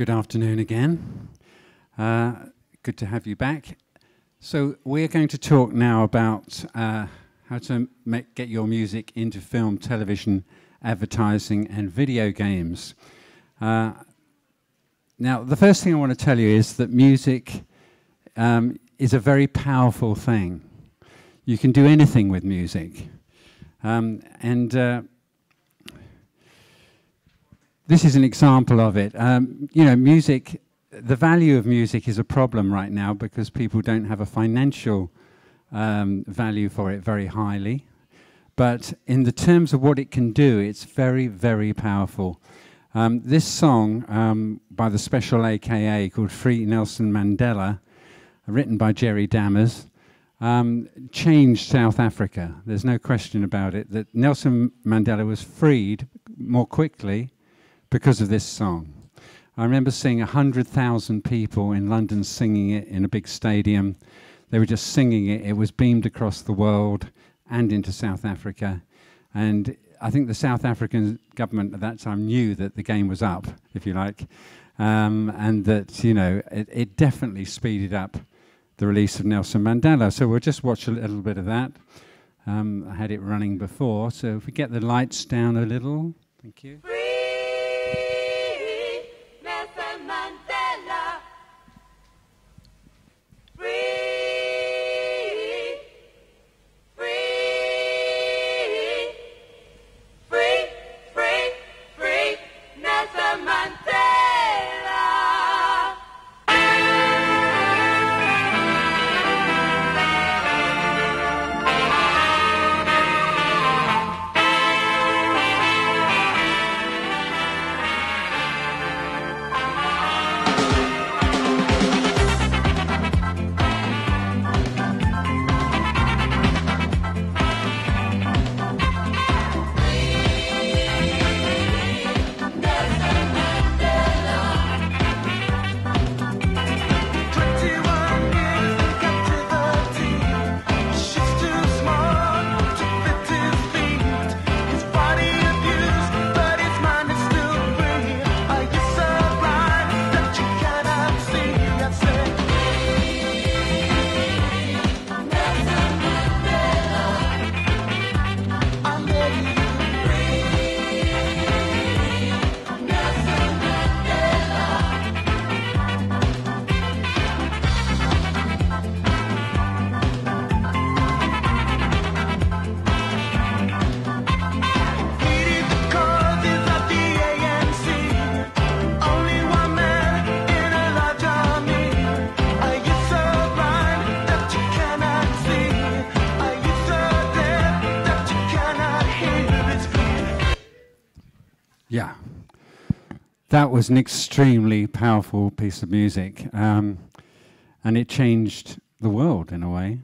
Good afternoon again. Uh, good to have you back. So we're going to talk now about uh, how to make, get your music into film, television, advertising, and video games. Uh, now, the first thing I want to tell you is that music um, is a very powerful thing. You can do anything with music. Um, and uh, this is an example of it. Um, you know, music, the value of music is a problem right now because people don't have a financial um, value for it very highly. But in the terms of what it can do, it's very, very powerful. Um, this song um, by the Special AKA called Free Nelson Mandela, written by Jerry Dammers, um, changed South Africa. There's no question about it that Nelson Mandela was freed more quickly because of this song. I remember seeing 100,000 people in London singing it in a big stadium. They were just singing it. It was beamed across the world and into South Africa. And I think the South African government at that time knew that the game was up, if you like, um, and that, you know, it, it definitely speeded up the release of Nelson Mandela. So we'll just watch a little bit of that. Um, I had it running before, so if we get the lights down a little, thank you. that was an extremely powerful piece of music, um, and it changed the world in a way.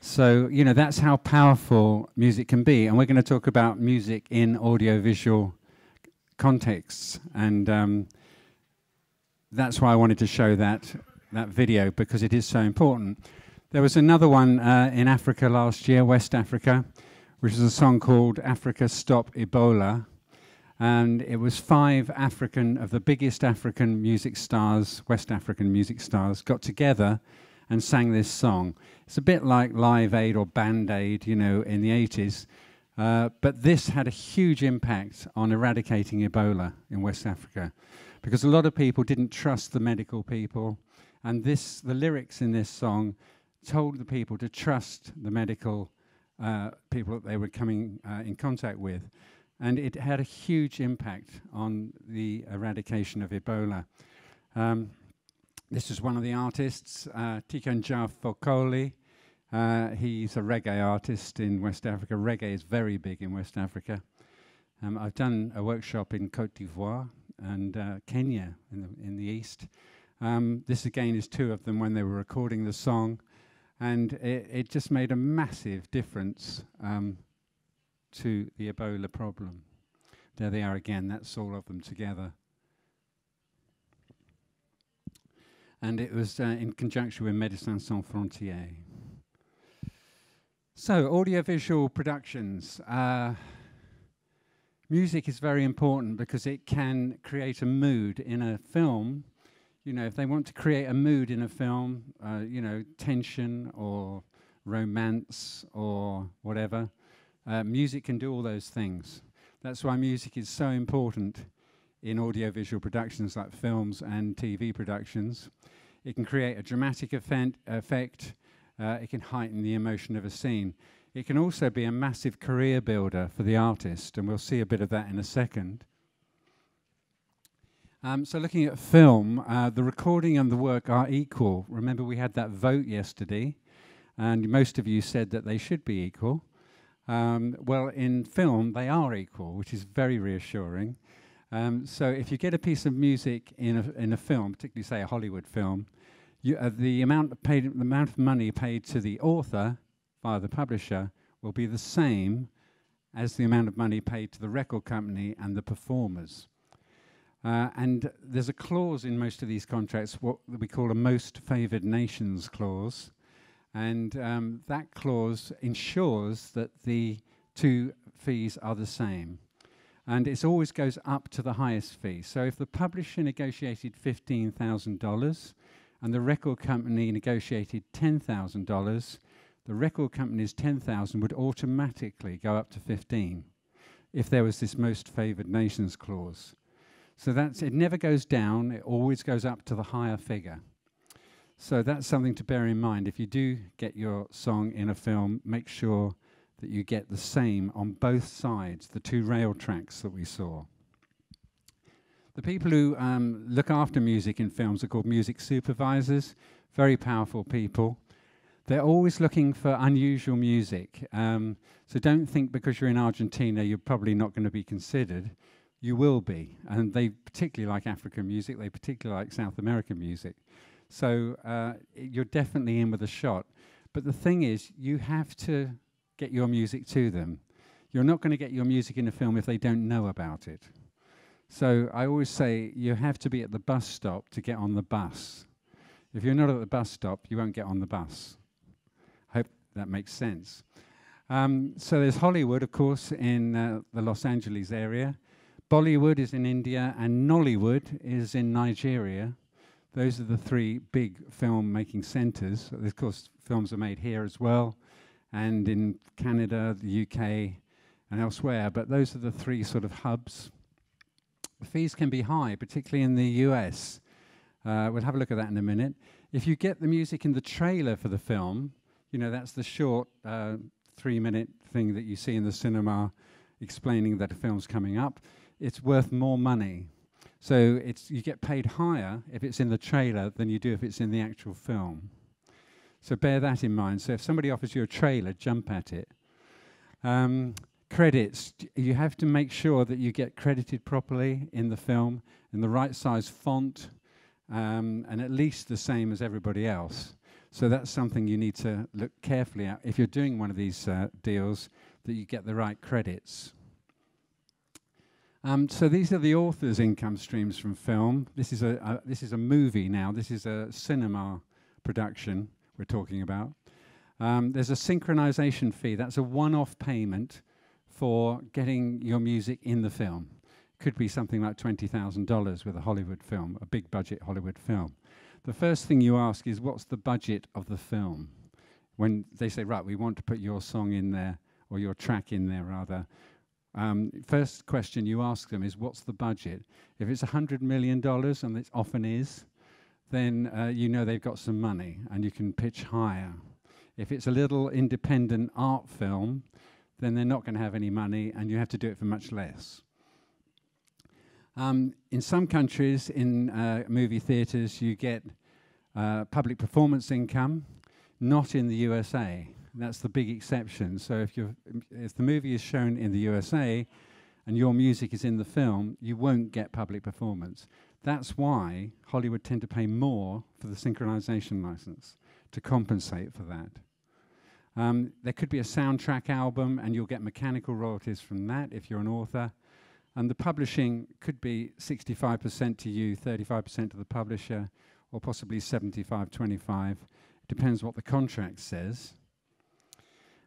So, you know, that's how powerful music can be. And we're going to talk about music in audiovisual contexts. And um, that's why I wanted to show that, that video because it is so important. There was another one uh, in Africa last year, West Africa, which is a song called Africa Stop Ebola and it was five African of the biggest African music stars, West African music stars, got together and sang this song. It's a bit like Live Aid or Band Aid, you know, in the 80s. Uh, but this had a huge impact on eradicating Ebola in West Africa because a lot of people didn't trust the medical people. And this, the lyrics in this song told the people to trust the medical uh, people that they were coming uh, in contact with and it had a huge impact on the eradication of Ebola. Um, this is one of the artists, uh, Tikanja Fokoli. Uh, he's a reggae artist in West Africa. Reggae is very big in West Africa. Um, I've done a workshop in Cote d'Ivoire and uh, Kenya in the, in the east. Um, this again is two of them when they were recording the song, and it, it just made a massive difference um, to the Ebola problem. There they are again, that's all of them together. And it was uh, in conjunction with Médecins Sans Frontières. So, audiovisual productions. Uh, music is very important because it can create a mood in a film. You know, if they want to create a mood in a film, uh, you know, tension or romance or whatever, uh, music can do all those things. That's why music is so important in audiovisual productions like films and TV productions. It can create a dramatic effect, uh, it can heighten the emotion of a scene. It can also be a massive career builder for the artist, and we'll see a bit of that in a second. Um, so, looking at film, uh, the recording and the work are equal. Remember, we had that vote yesterday, and most of you said that they should be equal. Um, well, in film, they are equal, which is very reassuring. Um, so if you get a piece of music in a, in a film, particularly, say, a Hollywood film, you, uh, the, amount paid, the amount of money paid to the author via the publisher will be the same as the amount of money paid to the record company and the performers. Uh, and there's a clause in most of these contracts, what we call a most favored nations clause, and um, that clause ensures that the two fees are the same. And it always goes up to the highest fee. So if the publisher negotiated $15,000 and the record company negotiated $10,000, the record company's 10,000 would automatically go up to 15 if there was this most favored nations clause. So that's it never goes down, it always goes up to the higher figure. So that's something to bear in mind. If you do get your song in a film, make sure that you get the same on both sides, the two rail tracks that we saw. The people who um, look after music in films are called music supervisors, very powerful people. They're always looking for unusual music. Um, so don't think because you're in Argentina, you're probably not going to be considered. You will be. And they particularly like African music, they particularly like South American music. So uh, you're definitely in with a shot. But the thing is, you have to get your music to them. You're not going to get your music in a film if they don't know about it. So I always say you have to be at the bus stop to get on the bus. If you're not at the bus stop, you won't get on the bus. I hope that makes sense. Um, so there's Hollywood, of course, in uh, the Los Angeles area. Bollywood is in India, and Nollywood is in Nigeria. Those are the three big film making centres. Of course, films are made here as well, and in Canada, the UK, and elsewhere, but those are the three sort of hubs. The fees can be high, particularly in the US. Uh, we'll have a look at that in a minute. If you get the music in the trailer for the film, you know, that's the short uh, three minute thing that you see in the cinema explaining that a film's coming up, it's worth more money so it's, you get paid higher if it's in the trailer than you do if it's in the actual film. So bear that in mind. So if somebody offers you a trailer, jump at it. Um, credits, you have to make sure that you get credited properly in the film, in the right size font, um, and at least the same as everybody else. So that's something you need to look carefully at if you're doing one of these uh, deals, that you get the right credits. Um, so these are the author's income streams from film. This is a, this is a movie now. This is a cinema production we're talking about. Um, there's a synchronization fee. That's a one-off payment for getting your music in the film. Could be something like $20,000 with a Hollywood film, a big budget Hollywood film. The first thing you ask is, what's the budget of the film? When they say, right, we want to put your song in there, or your track in there rather, um, first question you ask them is, what's the budget? If it's $100 million, and it often is, then uh, you know they've got some money and you can pitch higher. If it's a little independent art film, then they're not going to have any money and you have to do it for much less. Um, in some countries, in uh, movie theatres, you get uh, public performance income, not in the USA. That's the big exception. So if, if the movie is shown in the USA and your music is in the film, you won't get public performance. That's why Hollywood tend to pay more for the synchronization license to compensate for that. Um, there could be a soundtrack album, and you'll get mechanical royalties from that if you're an author. And the publishing could be 65% to you, 35% to the publisher, or possibly 75 25. It Depends what the contract says.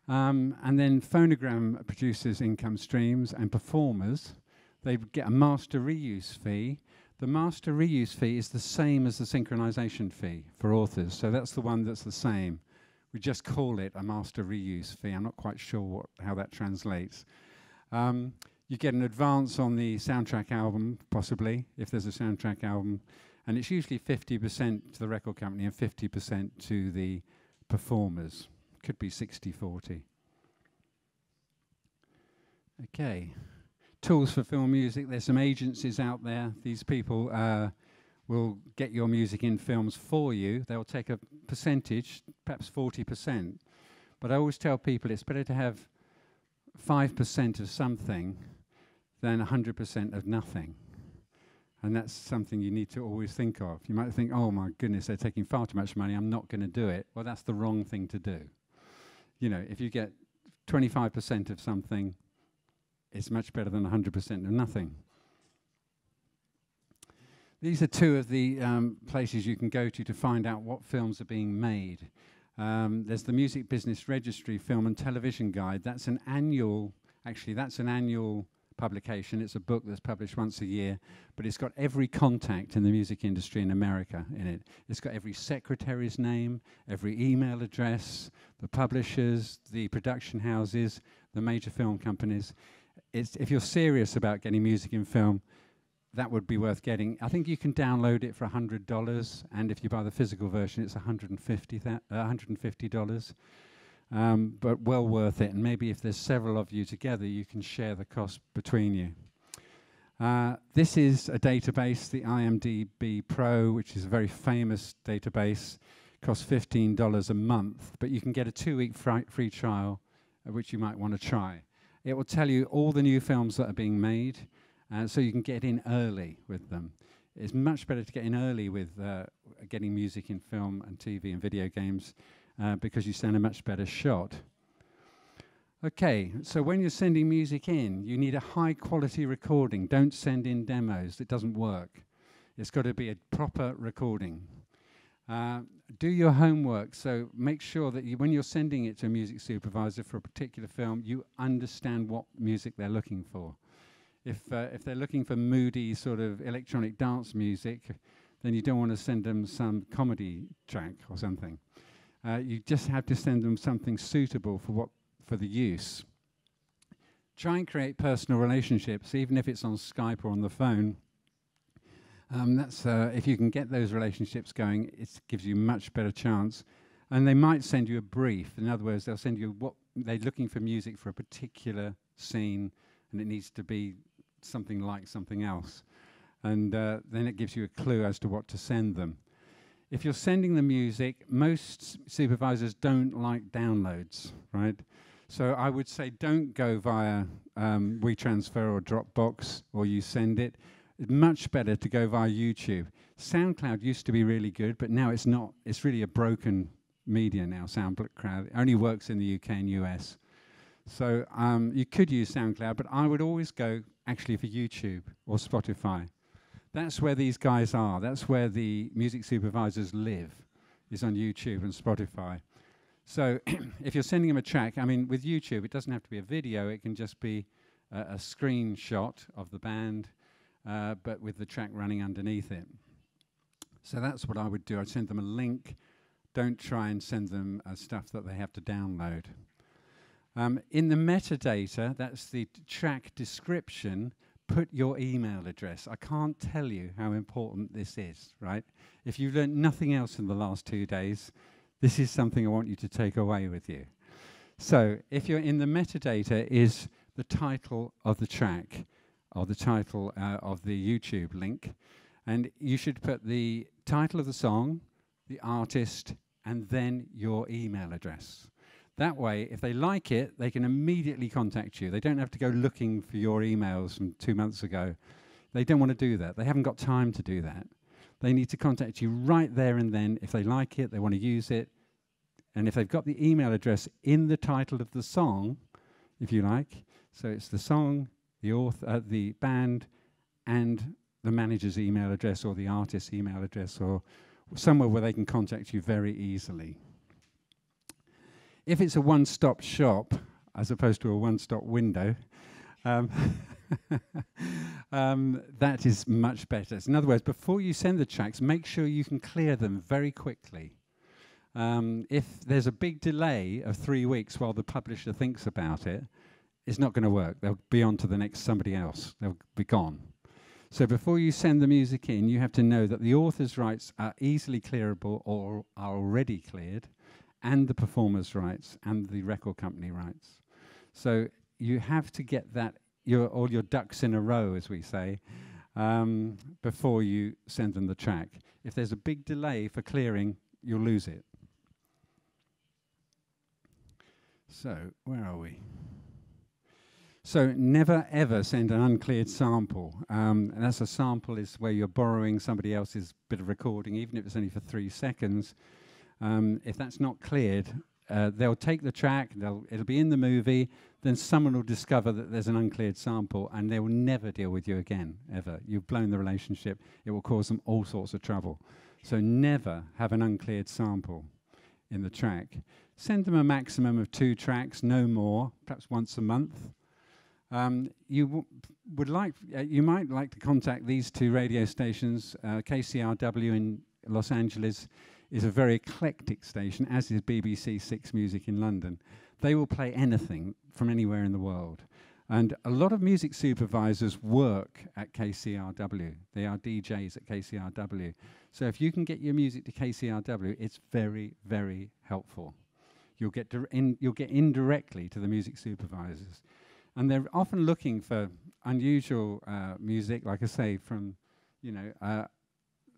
Um, and then Phonogram produces income streams and performers. They get a master reuse fee. The master reuse fee is the same as the synchronization fee for authors. So that's the one that's the same. We just call it a master reuse fee. I'm not quite sure what, how that translates. Um, you get an advance on the soundtrack album, possibly, if there's a soundtrack album. And it's usually 50% to the record company and 50% to the performers. Could be 60 40. Okay. Tools for film music. There's some agencies out there. These people uh, will get your music in films for you. They'll take a percentage, perhaps 40%. But I always tell people it's better to have 5% of something than 100% of nothing. And that's something you need to always think of. You might think, oh my goodness, they're taking far too much money, I'm not going to do it. Well, that's the wrong thing to do you know, if you get 25% of something, it's much better than 100% of nothing. These are two of the um, places you can go to to find out what films are being made. Um, there's the Music Business Registry Film and Television Guide. That's an annual, actually, that's an annual publication. It's a book that's published once a year, but it's got every contact in the music industry in America in it. It's got every secretary's name, every email address, the publishers, the production houses, the major film companies. It's, if you're serious about getting music in film, that would be worth getting. I think you can download it for $100, and if you buy the physical version, it's $150. uh, $150 um, but well worth it. And maybe if there's several of you together, you can share the cost between you. Uh, this is a database, the IMDb Pro, which is a very famous database. It costs $15 a month, but you can get a two-week free trial, uh, which you might want to try. It will tell you all the new films that are being made, uh, so you can get in early with them. It's much better to get in early with uh, getting music in film and TV and video games uh, because you stand a much better shot. Okay, so when you're sending music in, you need a high quality recording. Don't send in demos, it doesn't work. It's got to be a proper recording. Uh, do your homework, so make sure that you, when you're sending it to a music supervisor for a particular film, you understand what music they're looking for. If, uh, if they're looking for moody sort of electronic dance music, then you don't want to send them some comedy track or something. Uh, you just have to send them something suitable for, what, for the use. Try and create personal relationships, even if it's on Skype or on the phone. Um, that's, uh, if you can get those relationships going, it gives you much better chance. And they might send you a brief. In other words, they'll send you what they're looking for music for a particular scene, and it needs to be something like something else. And uh, then it gives you a clue as to what to send them if you're sending the music, most supervisors don't like downloads, right? So I would say don't go via um, WeTransfer or Dropbox or you send it. It's much better to go via YouTube. SoundCloud used to be really good, but now it's not. It's really a broken media now, SoundCloud. It only works in the UK and US. So um, you could use SoundCloud, but I would always go actually for YouTube or Spotify. That's where these guys are. That's where the music supervisors live, is on YouTube and Spotify. So if you're sending them a track, I mean, with YouTube, it doesn't have to be a video. It can just be a screenshot of the band, uh, but with the track running underneath it. So that's what I would do. I'd send them a link. Don't try and send them uh, stuff that they have to download. Um, in the metadata, that's the track description, put your email address. I can't tell you how important this is, right? If you have learned nothing else in the last two days, this is something I want you to take away with you. So, if you're in the metadata, is the title of the track or the title uh, of the YouTube link. And you should put the title of the song, the artist, and then your email address. That way, if they like it, they can immediately contact you. They don't have to go looking for your emails from two months ago. They don't want to do that. They haven't got time to do that. They need to contact you right there and then if they like it, they want to use it. And if they've got the email address in the title of the song, if you like, so it's the song, the author, uh, the band, and the manager's email address or the artist's email address or somewhere where they can contact you very easily if it's a one stop shop as opposed to a one stop window, um, um, that is much better. So in other words, before you send the tracks, make sure you can clear them very quickly. Um, if there's a big delay of three weeks while the publisher thinks about it, it's not going to work. They'll be on to the next somebody else. They'll be gone. So before you send the music in, you have to know that the author's rights are easily clearable or are already cleared, and the performer's rights and the record company rights. So you have to get that your all your ducks in a row, as we say, um, before you send them the track. If there's a big delay for clearing, you'll lose it. So where are we? So never ever send an uncleared sample. Um, and that's a sample is where you're borrowing somebody else's bit of recording, even if it's only for three seconds. Um, if that's not cleared, uh, they'll take the track, it'll be in the movie, then someone will discover that there's an uncleared sample and they will never deal with you again, ever. You've blown the relationship, it will cause them all sorts of trouble. So never have an uncleared sample in the track. Send them a maximum of two tracks, no more, perhaps once a month. Um, you would like, uh, you might like to contact these two radio stations, uh, KCRW in Los Angeles is a very eclectic station, as is BBC Six Music in London. They will play anything from anywhere in the world. And a lot of music supervisors work at KCRW. They are DJs at KCRW. So if you can get your music to KCRW, it's very, very helpful. You'll get, in, you'll get indirectly to the music supervisors. And they're often looking for unusual uh, music, like I say, from you know, uh,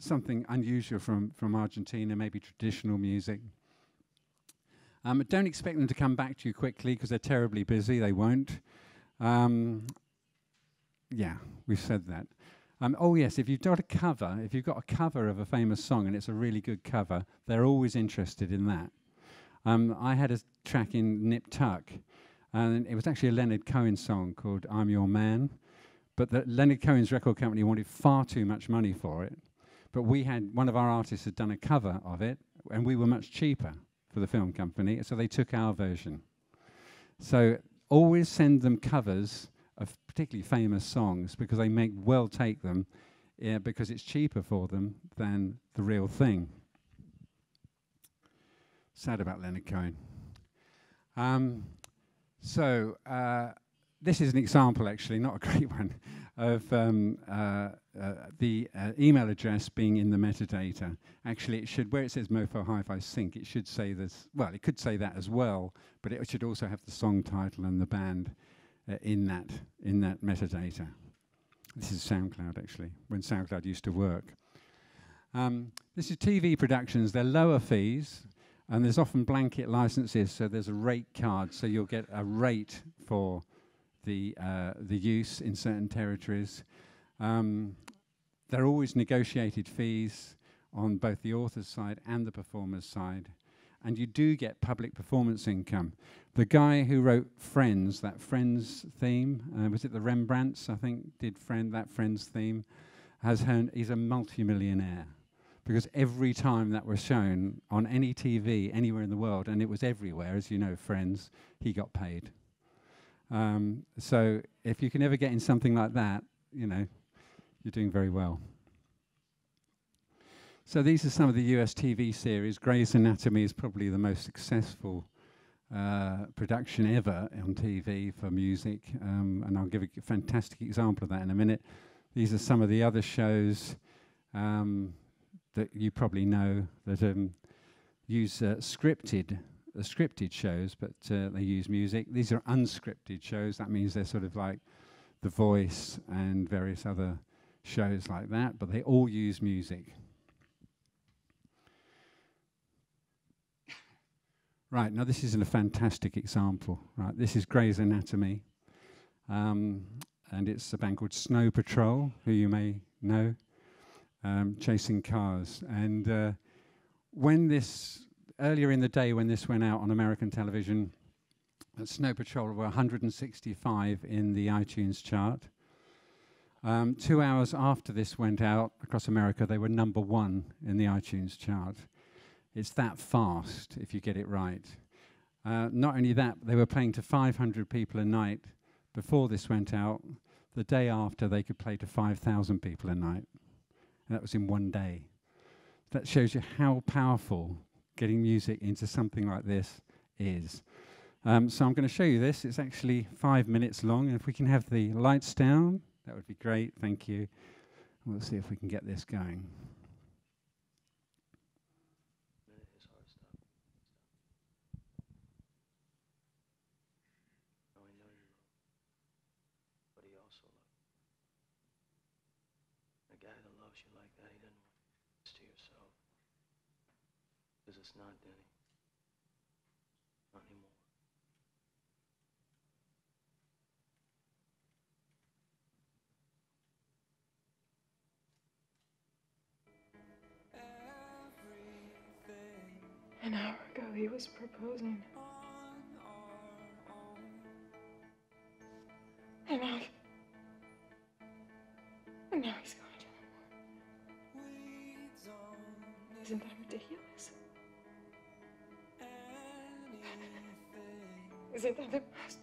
something unusual from, from Argentina, maybe traditional music. Um, don't expect them to come back to you quickly because they're terribly busy. They won't. Um, yeah, we've said that. Um, oh, yes, if you've got a cover, if you've got a cover of a famous song and it's a really good cover, they're always interested in that. Um, I had a track in Nip Tuck, and it was actually a Leonard Cohen song called I'm Your Man, but the Leonard Cohen's record company wanted far too much money for it. But we had one of our artists had done a cover of it, and we were much cheaper for the film company, so they took our version. So always send them covers of particularly famous songs because they may well take them yeah, because it's cheaper for them than the real thing. Sad about Leonard Cohen. Um, so uh, this is an example, actually, not a great one, of um, uh, uh, the uh, email address being in the metadata. Actually, it should, where it says MoFo Hi-Fi Sync, it should say this, well, it could say that as well, but it should also have the song title and the band uh, in, that, in that metadata. This is SoundCloud, actually, when SoundCloud used to work. Um, this is TV productions. They're lower fees, and there's often blanket licenses, so there's a rate card, so you'll get a rate for the, uh, the use in certain territories um, there are always negotiated fees on both the author's side and the performer's side. And you do get public performance income. The guy who wrote Friends, that Friends theme, uh, was it the Rembrandts, I think, did friend that Friends theme, has earned, he's a multimillionaire. Because every time that was shown on any TV anywhere in the world, and it was everywhere, as you know, Friends, he got paid. Um, so if you can ever get in something like that, you know, you're doing very well. So these are some of the US TV series. Grey's Anatomy is probably the most successful uh, production ever on TV for music, um, and I'll give a fantastic example of that in a minute. These are some of the other shows um, that you probably know that um, use uh, scripted uh, scripted shows, but uh, they use music. These are unscripted shows. That means they're sort of like The Voice and various other shows like that, but they all use music. Right, now this isn't a fantastic example. Right, this is Grey's Anatomy, um, and it's a band called Snow Patrol, who you may know, um, chasing cars. And uh, when this, earlier in the day when this went out on American television, Snow Patrol were 165 in the iTunes chart. Um, two hours after this went out across America, they were number one in the iTunes chart. It's that fast if you get it right. Uh, not only that, they were playing to 500 people a night before this went out. The day after, they could play to 5,000 people a night. And that was in one day. That shows you how powerful getting music into something like this is. Um, so I'm going to show you this. It's actually five minutes long. And if we can have the lights down. That would be great. Thank you. We'll see if we can get this going. So he was proposing. And now, and now he's going to Isn't that ridiculous? Isn't that the most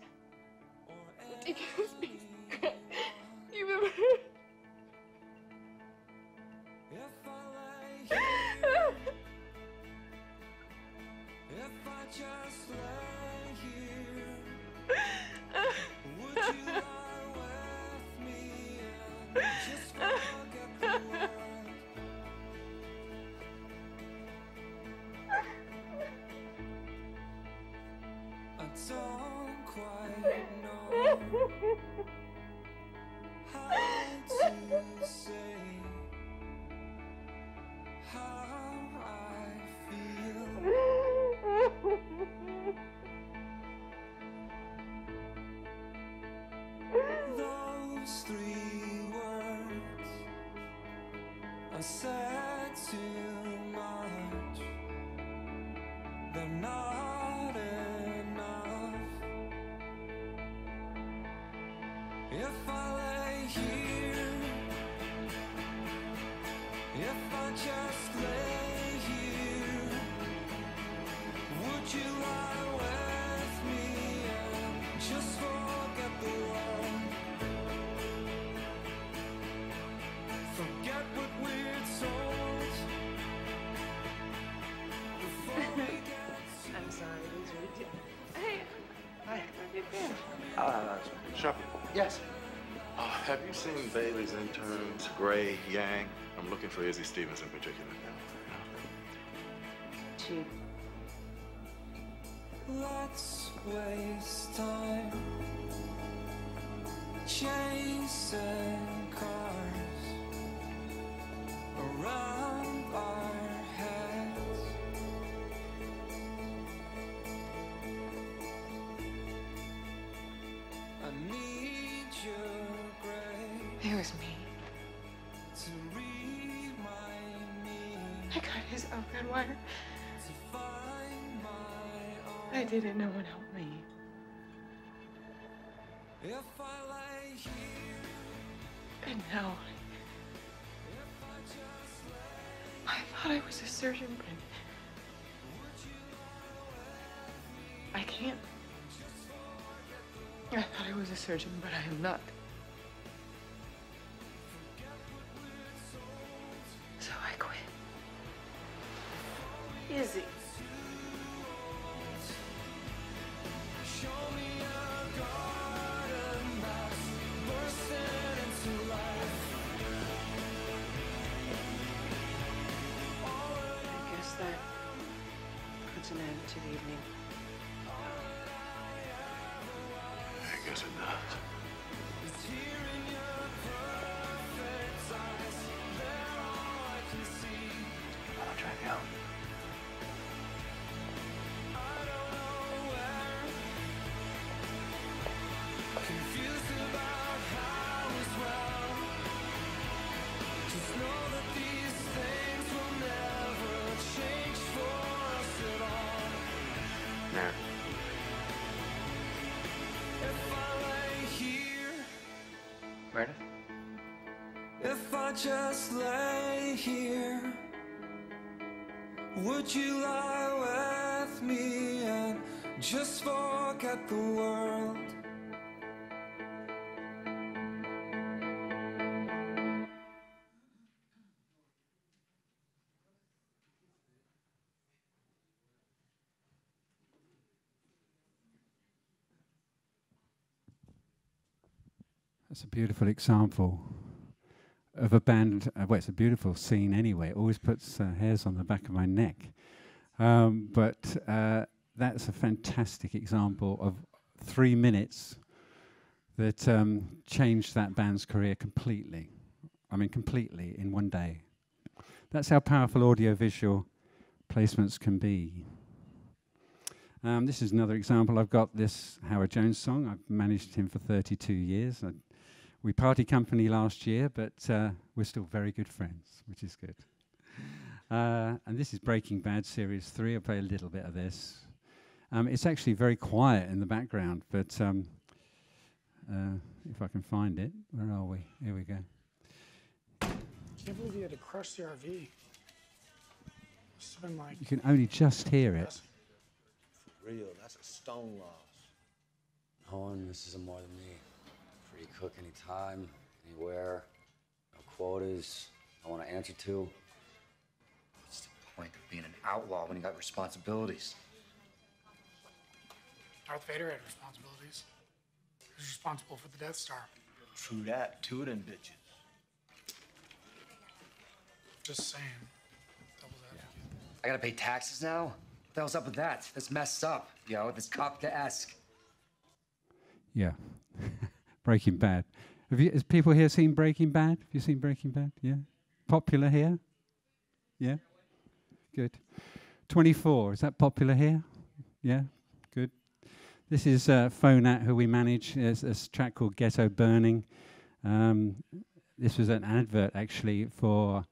if I lay here? If I just lay here, would you lie with me and just forget the wrong? Forget what we're told. I'm sorry, it was Hey. Hi. you Uh, shopping. Yes. Have you seen Bailey's interns, Gray, Yang? I'm looking for Izzy Stevens in particular now. Chief. Let's waste time chasing cars around. Oh God, why? I didn't. know one helped me. And now I thought I was a surgeon, but I can't. I thought I was a surgeon, but I am not. just lay here? Would you lie with me and just forget the world? That's a beautiful example of a band. Uh, well, it's a beautiful scene anyway. It always puts uh, hairs on the back of my neck. Um, but uh, that's a fantastic example of three minutes that um, changed that band's career completely. I mean, completely in one day. That's how powerful audiovisual placements can be. Um, this is another example. I've got this Howard Jones song. I've managed him for 32 years. I we party company last year, but uh, we're still very good friends, which is good. Uh, and this is Breaking Bad Series 3. I'll play a little bit of this. Um, it's actually very quiet in the background, but um, uh, if I can find it, where are we? Here we go. I can't believe you had to crush the RV. been like. You can only just hear it. For real, that's a stone loss. Owen misses him more than me. Free cook anytime, anywhere. No quotas. I want to answer to. What's the point of being an outlaw when you got responsibilities? Darth Vader had responsibilities. He was responsible for the Death Star. True that. Two of bitches. Just saying. Yeah. I gotta pay taxes now? What the hell's up with that? That's messed up, yo. This cop to esque. Yeah. Breaking Bad. Have you, has people here seen Breaking Bad? Have you seen Breaking Bad? Yeah? Popular here? Yeah? Good. 24, is that popular here? Yeah? Good. This is uh, Phonat, who we manage. There's this track called Ghetto Burning. Um, this was an advert, actually, for,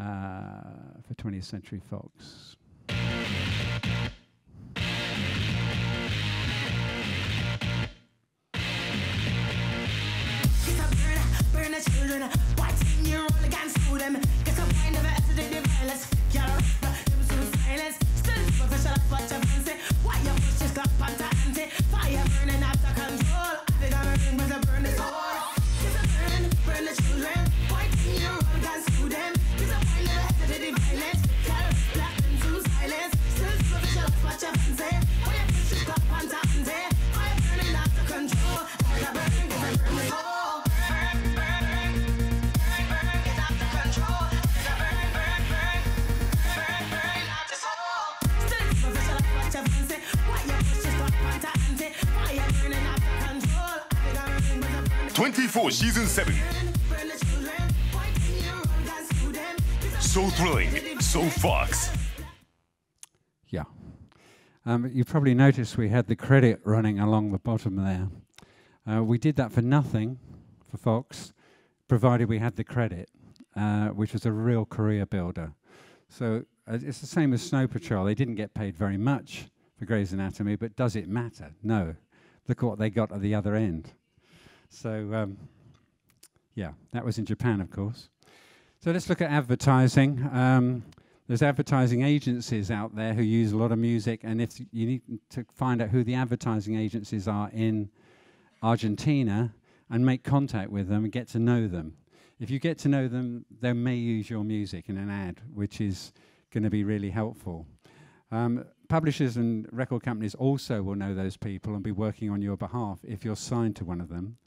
uh, for 20th Century Fox. Um, you probably noticed we had the credit running along the bottom there. Uh, we did that for nothing for Fox, provided we had the credit, uh, which was a real career builder. So uh, it's the same as Snow Patrol. They didn't get paid very much for Grey's Anatomy, but does it matter? No. Look at what they got at the other end. So, um, yeah, that was in Japan, of course. So let's look at advertising. Um, there's advertising agencies out there who use a lot of music, and if you need to find out who the advertising agencies are in Argentina and make contact with them and get to know them. If you get to know them, they may use your music in an ad, which is going to be really helpful. Um, publishers and record companies also will know those people and be working on your behalf if you're signed to one of them.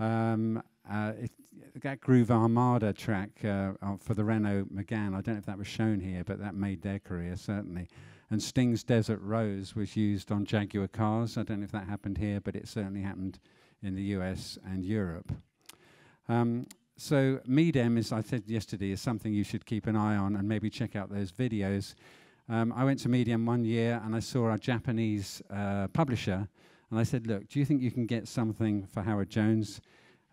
Um, uh, that Groove Armada track uh, uh, for the Renault Megane, I don't know if that was shown here, but that made their career certainly. And Sting's Desert Rose was used on Jaguar cars. I don't know if that happened here, but it certainly happened in the US and Europe. Um, so MEDEM, as I said yesterday, is something you should keep an eye on and maybe check out those videos. Um, I went to MEDEM one year and I saw a Japanese uh, publisher and I said, look, do you think you can get something for Howard Jones?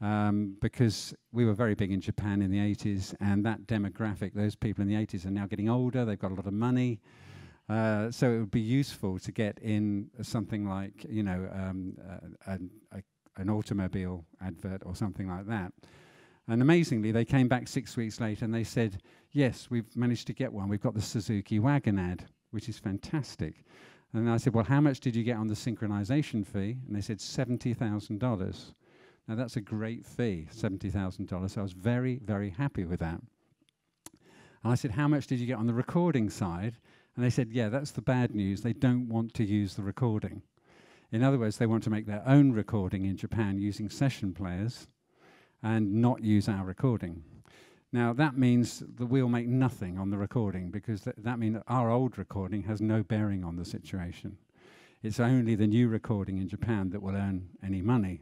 um, because we were very big in Japan in the 80s, and that demographic, those people in the 80s, are now getting older, they've got a lot of money. Uh, so it would be useful to get in something like, you know, um, a, a, a, an automobile advert or something like that. And amazingly, they came back six weeks later and they said, Yes, we've managed to get one. We've got the Suzuki Wagon ad, which is fantastic. And I said, Well, how much did you get on the synchronization fee? And they said, $70,000. Now, that's a great fee, $70,000. So I was very, very happy with that. And I said, How much did you get on the recording side? And they said, Yeah, that's the bad news. They don't want to use the recording. In other words, they want to make their own recording in Japan using session players and not use our recording. Now, that means that we'll make nothing on the recording because th that means our old recording has no bearing on the situation. It's only the new recording in Japan that will earn any money.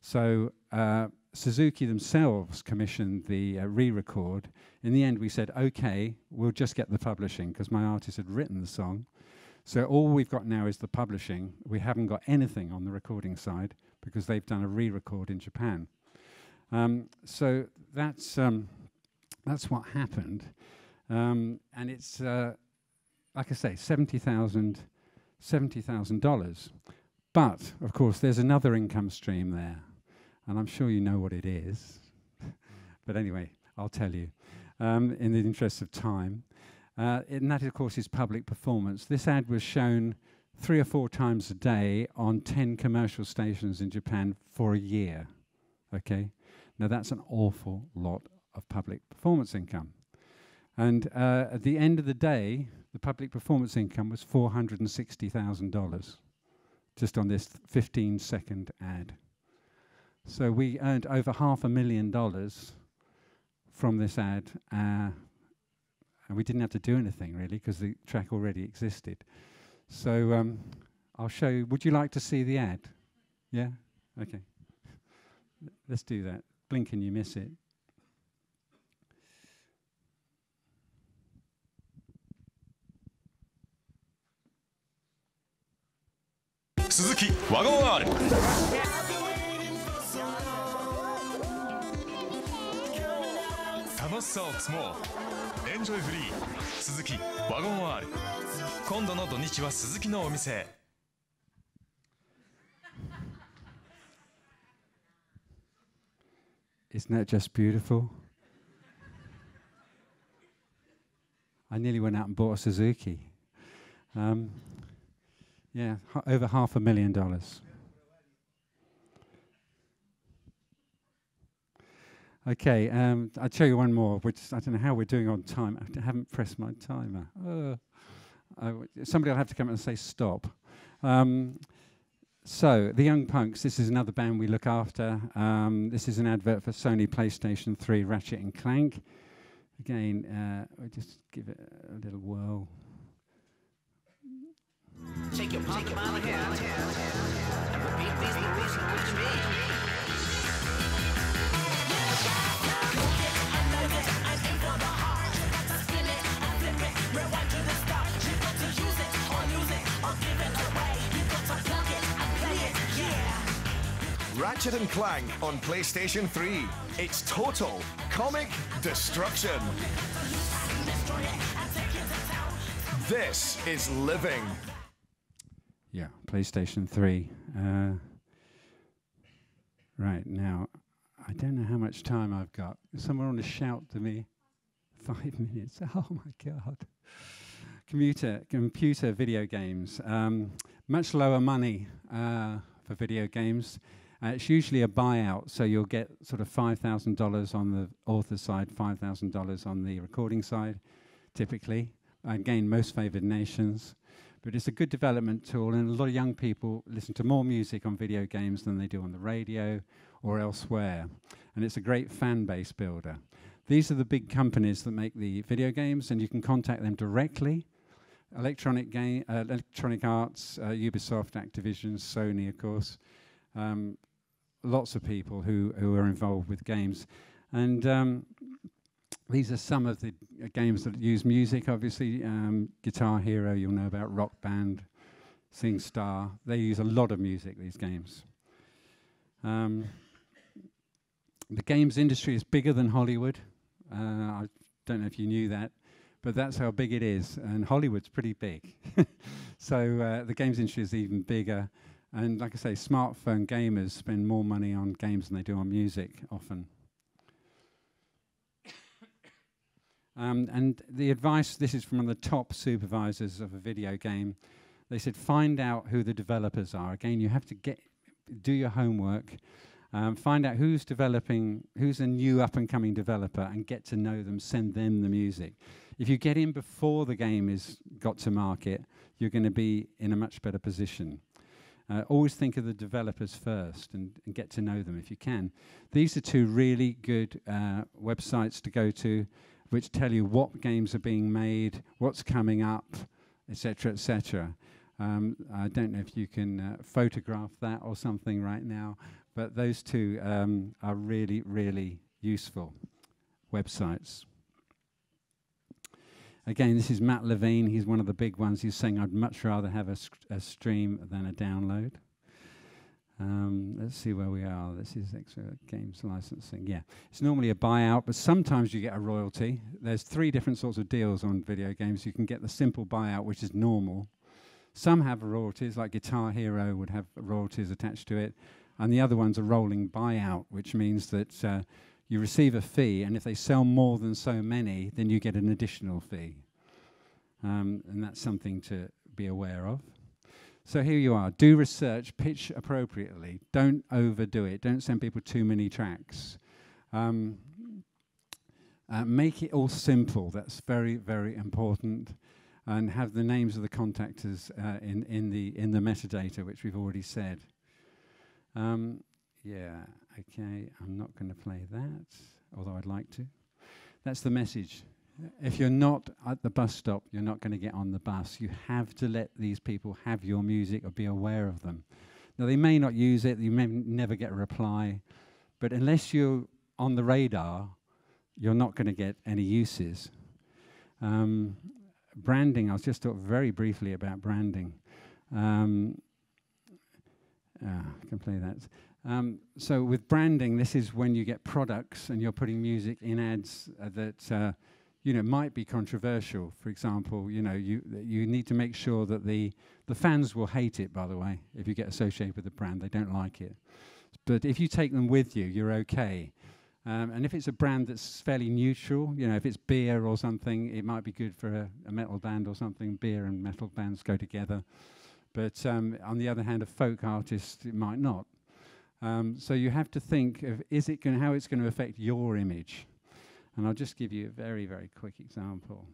So uh, Suzuki themselves commissioned the uh, re-record. In the end, we said, okay, we'll just get the publishing because my artist had written the song. So all we've got now is the publishing. We haven't got anything on the recording side because they've done a re-record in Japan. Um, so that's um, that's what happened, um, and it's uh, like I say, seventy thousand, seventy thousand dollars. But of course, there's another income stream there. And I'm sure you know what it is. but anyway, I'll tell you um, in the interest of time. Uh, and that, of course, is public performance. This ad was shown three or four times a day on 10 commercial stations in Japan for a year. Okay? Now, that's an awful lot of public performance income. And uh, at the end of the day, the public performance income was $460,000 just on this 15 second ad. So we earned over half a million dollars from this ad, uh, and we didn't have to do anything really because the track already existed. So um, I'll show you. Would you like to see the ad? Yeah? Okay. Let's do that. Blink and you miss it. Suzuki Wagon R 楽しさをつもう「エンジョイフリー鈴木ワゴン R」今度の土日は鈴木のお店 Isn't that just beautiful?」I nearly went out and bought a Suzuki. Um, yeah, over half a million dollars. Okay, um, I'll show you one more, which I don't know how we're doing on time. I haven't pressed my timer. Uh, somebody will have to come and say stop. Um, so, The Young Punks, this is another band we look after. Um, this is an advert for Sony PlayStation 3 Ratchet and Clank. Again, uh, we'll just give it a little whirl. Take your, take your Ratchet and Clank on PlayStation 3. It's total comic destruction. This is living. Yeah, PlayStation 3. Uh, right, now, I don't know how much time I've got. Someone want to shout to me? Five minutes. Oh my God. Computer, computer video games. Um, much lower money uh, for video games. Uh, it's usually a buyout, so you'll get sort of $5,000 on the author side, $5,000 on the recording side, typically. Again, most favored nations. But it's a good development tool, and a lot of young people listen to more music on video games than they do on the radio or elsewhere. And it's a great fan base builder. These are the big companies that make the video games, and you can contact them directly. Electronic, game, uh, Electronic Arts, uh, Ubisoft, Activision, Sony, of course um, lots of people who, who are involved with games. And um, these are some of the uh, games that use music, obviously. Um, Guitar Hero, you'll know about, Rock Band, Sing Star. They use a lot of music, these games. Um, the games industry is bigger than Hollywood. Uh, I don't know if you knew that, but that's how big it is. And Hollywood's pretty big. so uh, the games industry is even bigger. And like I say, smartphone gamers spend more money on games than they do on music often. um, and the advice this is from one of the top supervisors of a video game. They said, find out who the developers are. Again, you have to get do your homework, um, find out who's developing, who's a new up and coming developer, and get to know them. Send them the music. If you get in before the game is got to market, you're going to be in a much better position. Uh, always think of the developers first and, and, get to know them if you can. These are two really good uh, websites to go to, which tell you what games are being made, what's coming up, etc., etc. Um, I don't know if you can uh, photograph that or something right now, but those two um, are really, really useful websites. Again, this is Matt Levine. He's one of the big ones. He's saying, I'd much rather have a, a stream than a download. Um, let's see where we are. This is games licensing. Yeah, it's normally a buyout, but sometimes you get a royalty. There's three different sorts of deals on video games. You can get the simple buyout, which is normal. Some have royalties, like Guitar Hero would have royalties attached to it, and the other one's a rolling buyout, which means that uh, you receive a fee, and if they sell more than so many, then you get an additional fee. Um, and that's something to be aware of. So here you are. Do research, pitch appropriately. Don't overdo it. Don't send people too many tracks. Um, uh, make it all simple. That's very, very important. And have the names of the contactors uh, in, in, the, in the metadata, which we've already said. Um, yeah. Okay, I'm not going to play that, although I'd like to. That's the message. If you're not at the bus stop, you're not going to get on the bus. You have to let these people have your music or be aware of them. Now, they may not use it, you may never get a reply, but unless you're on the radar, you're not going to get any uses. Um, branding, I was just talking very briefly about branding. Um, uh, I can play that. Um, so with branding, this is when you get products and you're putting music in ads uh, that uh, you know might be controversial. For example, you know you you need to make sure that the the fans will hate it. By the way, if you get associated with the brand, they don't like it. But if you take them with you, you're okay. Um, and if it's a brand that's fairly neutral, you know, if it's beer or something, it might be good for a, a metal band or something. Beer and metal bands go together. But um, on the other hand, a folk artist, it might not. Um, so you have to think of is it gonna, how it's going to affect your image. And I'll just give you a very, very quick example.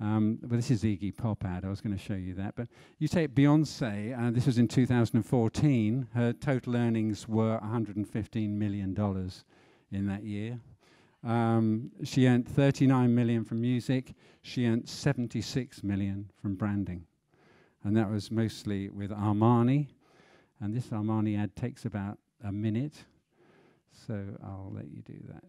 Um, well, this is Iggy Pop ad. I was going to show you that. But you take Beyonce, uh, this was in 2014. Her total earnings were 115 million dollars in that year. Um, she earned 39 million from music. She earned 76 million from branding, and that was mostly with Armani and this Armani ad takes about a minute, so I'll let you do that.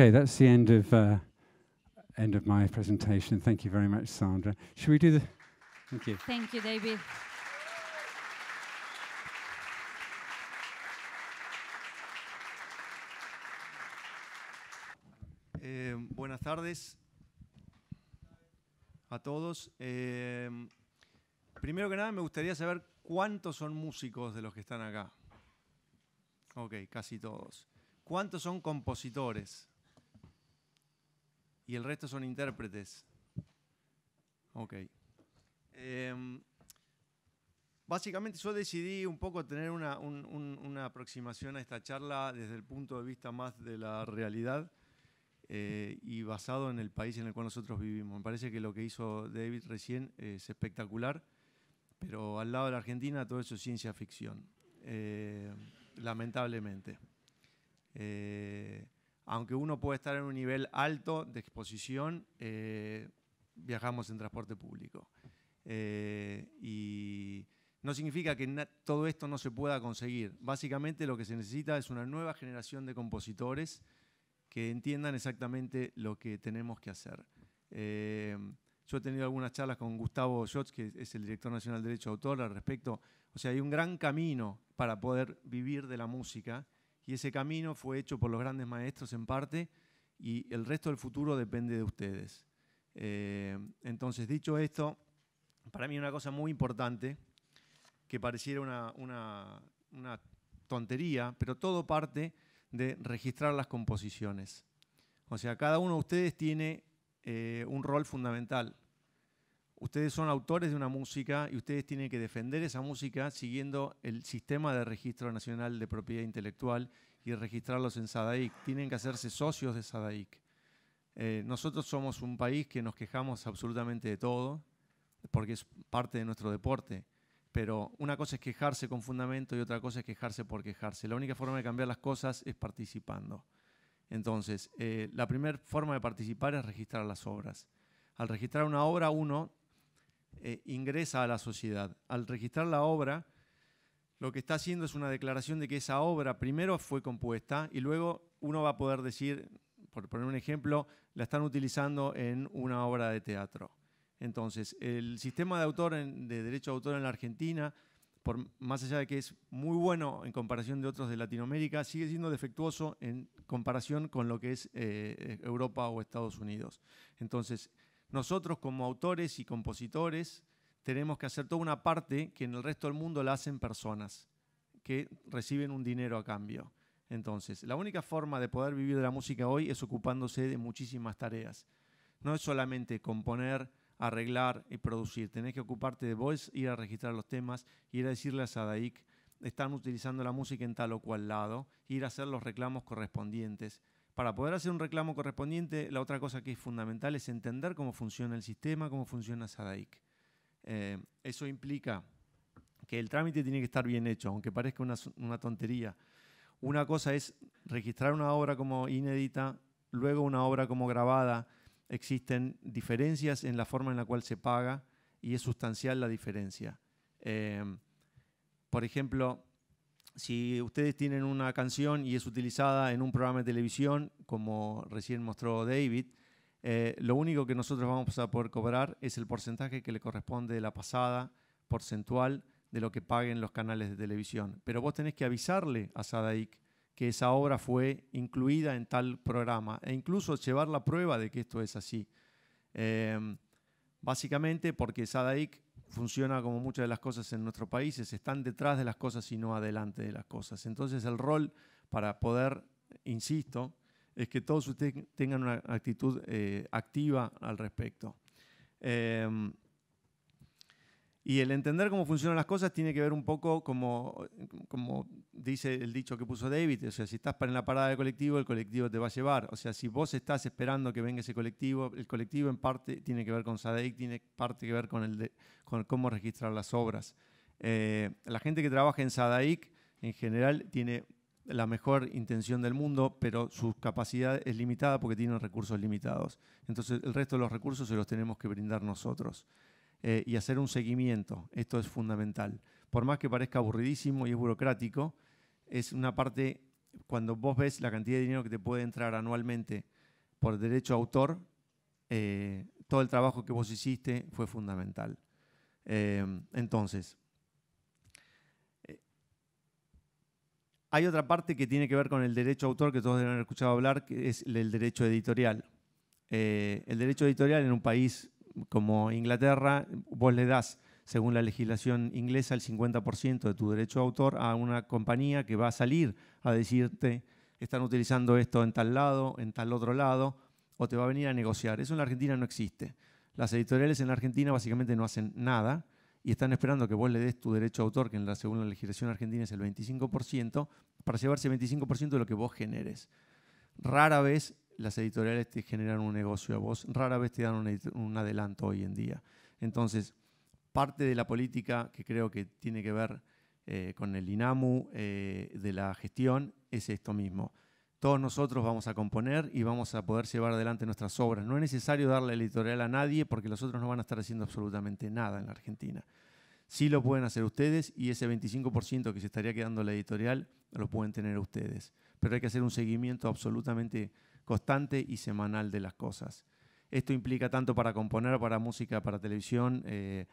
Okay, that's the end of uh, end of my presentation. Thank you very much, Sandra. Should we do the? Thank you. Thank you, David. Em, buenas tardes a todos. Em, primero que nada, me gustaría saber cuántos son músicos de los que están acá. Ok, casi todos. ¿Cuántos son compositores? y el resto son intérpretes. Ok. Em, básicamente yo decidí un poco tener una, aproximación a esta charla desde el punto de vista más de la realidad eh, y basado en el país en el cual nosotros vivimos. Me parece que lo que hizo David recién es espectacular, pero al lado de la Argentina todo eso es ciencia ficción, eh, lamentablemente. Eh, aunque uno puede estar en un nivel alto de exposición, eh, viajamos en transporte público. Eh, y no significa que todo esto no se pueda conseguir. Básicamente lo que se necesita es una nueva generación de compositores que entiendan exactamente lo que tenemos que hacer. Eh, yo he tenido algunas charlas con Gustavo Schotz, que es el director nacional de Derecho Autor, al respecto. O sea, hay un gran camino para poder vivir de la música y ese camino fue hecho por los grandes maestros en parte y el resto del futuro depende de ustedes. Eh, entonces, dicho esto, para mí una cosa muy importante, que pareciera una, tontería, pero todo parte de registrar las composiciones. O sea, cada uno de ustedes tiene eh, un rol fundamental ustedes son autores de una música y ustedes tienen que defender esa música siguiendo el sistema de registro nacional de propiedad intelectual y registrarlos en SADAIC. Tienen que hacerse socios de SADAIC. Eh, nosotros somos un país que nos quejamos absolutamente de todo, porque es parte de nuestro deporte. Pero una cosa es quejarse con fundamento y otra cosa es quejarse por quejarse. La única forma de cambiar las cosas es participando. Entonces, eh, la primera forma de participar es registrar las obras. Al registrar una obra, uno eh, ingresa a la sociedad. Al registrar la obra, lo que está haciendo es una declaración de que esa obra primero fue compuesta y luego uno va a poder decir, por poner un ejemplo, la están utilizando en una obra de teatro. Entonces, el sistema de autor de derecho de autor en la Argentina, por, más allá de que es muy bueno en comparación de otros de Latinoamérica, sigue siendo defectuoso en comparación con lo que es eh, Europa o Estados Unidos. Entonces, nosotros como autores y compositores tenemos que hacer toda una parte que en el resto del mundo la hacen personas que reciben un dinero a cambio. Entonces, la única forma de poder vivir de la música hoy es ocupándose de muchísimas tareas. No es solamente componer, arreglar y producir. Tenés que ocuparte de voz, ir a registrar los temas, ir a decirle a Daik, están utilizando la música en tal o cual lado, ir a hacer los reclamos correspondientes. Para poder hacer un reclamo correspondiente, la otra cosa que es fundamental es entender cómo funciona el sistema, cómo funciona SADAIC. Eh, eso implica que el trámite tiene que estar bien hecho, aunque parezca una, tontería. Una cosa es registrar una obra como inédita, luego una obra como grabada. Existen diferencias en la forma en la cual se paga y es sustancial la diferencia. Eh, por ejemplo, si ustedes tienen una canción y es utilizada en un programa de televisión, como recién mostró David, eh, lo único que nosotros vamos a poder cobrar es el porcentaje que le corresponde de la pasada porcentual de lo que paguen los canales de televisión. Pero vos tenés que avisarle a Sadaik que esa obra fue incluida en tal programa e incluso llevar la prueba de que esto es así. Eh, básicamente porque Sadaik funciona como muchas de las cosas en nuestro país es están detrás de las cosas y no adelante de las cosas. Entonces el rol para poder, insisto, es que todos ustedes tengan una actitud eh, activa al respecto. Em, y el entender cómo funcionan las cosas tiene que ver un poco como, como dice el dicho que puso David, o sea, si estás en la parada del colectivo, el colectivo te va a llevar. O sea, si vos estás esperando que venga ese colectivo, el colectivo en parte tiene que ver con SADAIC, tiene parte que ver con, el con cómo registrar las obras. Eh, la gente que trabaja en SADAIC en general tiene la mejor intención del mundo, pero su capacidad es limitada porque tienen recursos limitados. Entonces el resto de los recursos se los tenemos que brindar nosotros. Eh, y hacer un seguimiento. Esto es fundamental. Por más que parezca aburridísimo y es burocrático, es una parte, cuando vos ves la cantidad de dinero que te puede entrar anualmente por derecho a autor, eh, todo el trabajo que vos hiciste fue fundamental. Em, entonces, eh, Hay otra parte que tiene que ver con el derecho autor que todos deben haber escuchado hablar, que es el derecho editorial. el derecho editorial en un país como Inglaterra, vos le das, según la legislación inglesa, el 50% de tu derecho de autor a una compañía que va a salir a decirte, están utilizando esto en tal lado, en tal otro lado, o te va a venir a negociar. Eso en la Argentina no existe. Las editoriales en la Argentina básicamente no hacen nada y están esperando que vos le des tu derecho de autor, que en la, según la legislación argentina es el 25%, para llevarse el 25% de lo que vos generes. Rara vez las editoriales te generan un negocio a vos, rara vez te dan un, adelanto hoy en día. Entonces, parte de la política que creo que tiene que ver eh, con el INAMU eh, de la gestión es esto mismo. Todos nosotros vamos a componer y vamos a poder llevar adelante nuestras obras. No es necesario darle editorial a nadie porque los otros no van a estar haciendo absolutamente nada en la Argentina. Sí lo pueden hacer ustedes y ese 25% que se estaría quedando la editorial lo pueden tener ustedes. Pero hay que hacer un seguimiento absolutamente constante y semanal de las cosas. Esto implica tanto para componer, para música, para televisión, eh,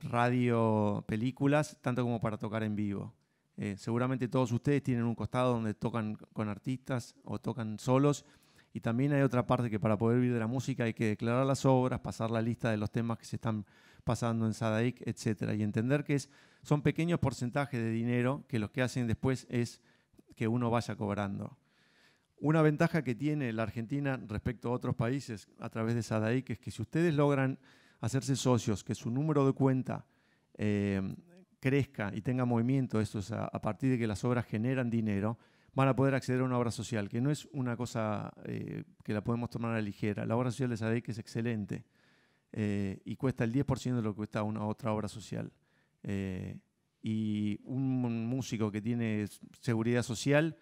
radio, películas, tanto como para tocar en vivo. Eh, seguramente todos ustedes tienen un costado donde tocan con artistas o tocan solos. Y también hay otra parte que para poder vivir de la música hay que declarar las obras, pasar la lista de los temas que se están pasando en Sadaic, etc. Y entender que es, son pequeños porcentajes de dinero que los que hacen después es que uno vaya cobrando. Una ventaja que tiene la Argentina respecto a otros países a través de SADAIC es que si ustedes logran hacerse socios, que su número de cuenta eh, crezca y tenga movimiento, esto a, partir de que las obras generan dinero, van a poder acceder a una obra social, que no es una cosa eh, que la podemos tomar a la ligera. La obra social de SADAIC es excelente eh, y cuesta el 10% de lo que cuesta una otra obra social. y un músico que tiene seguridad social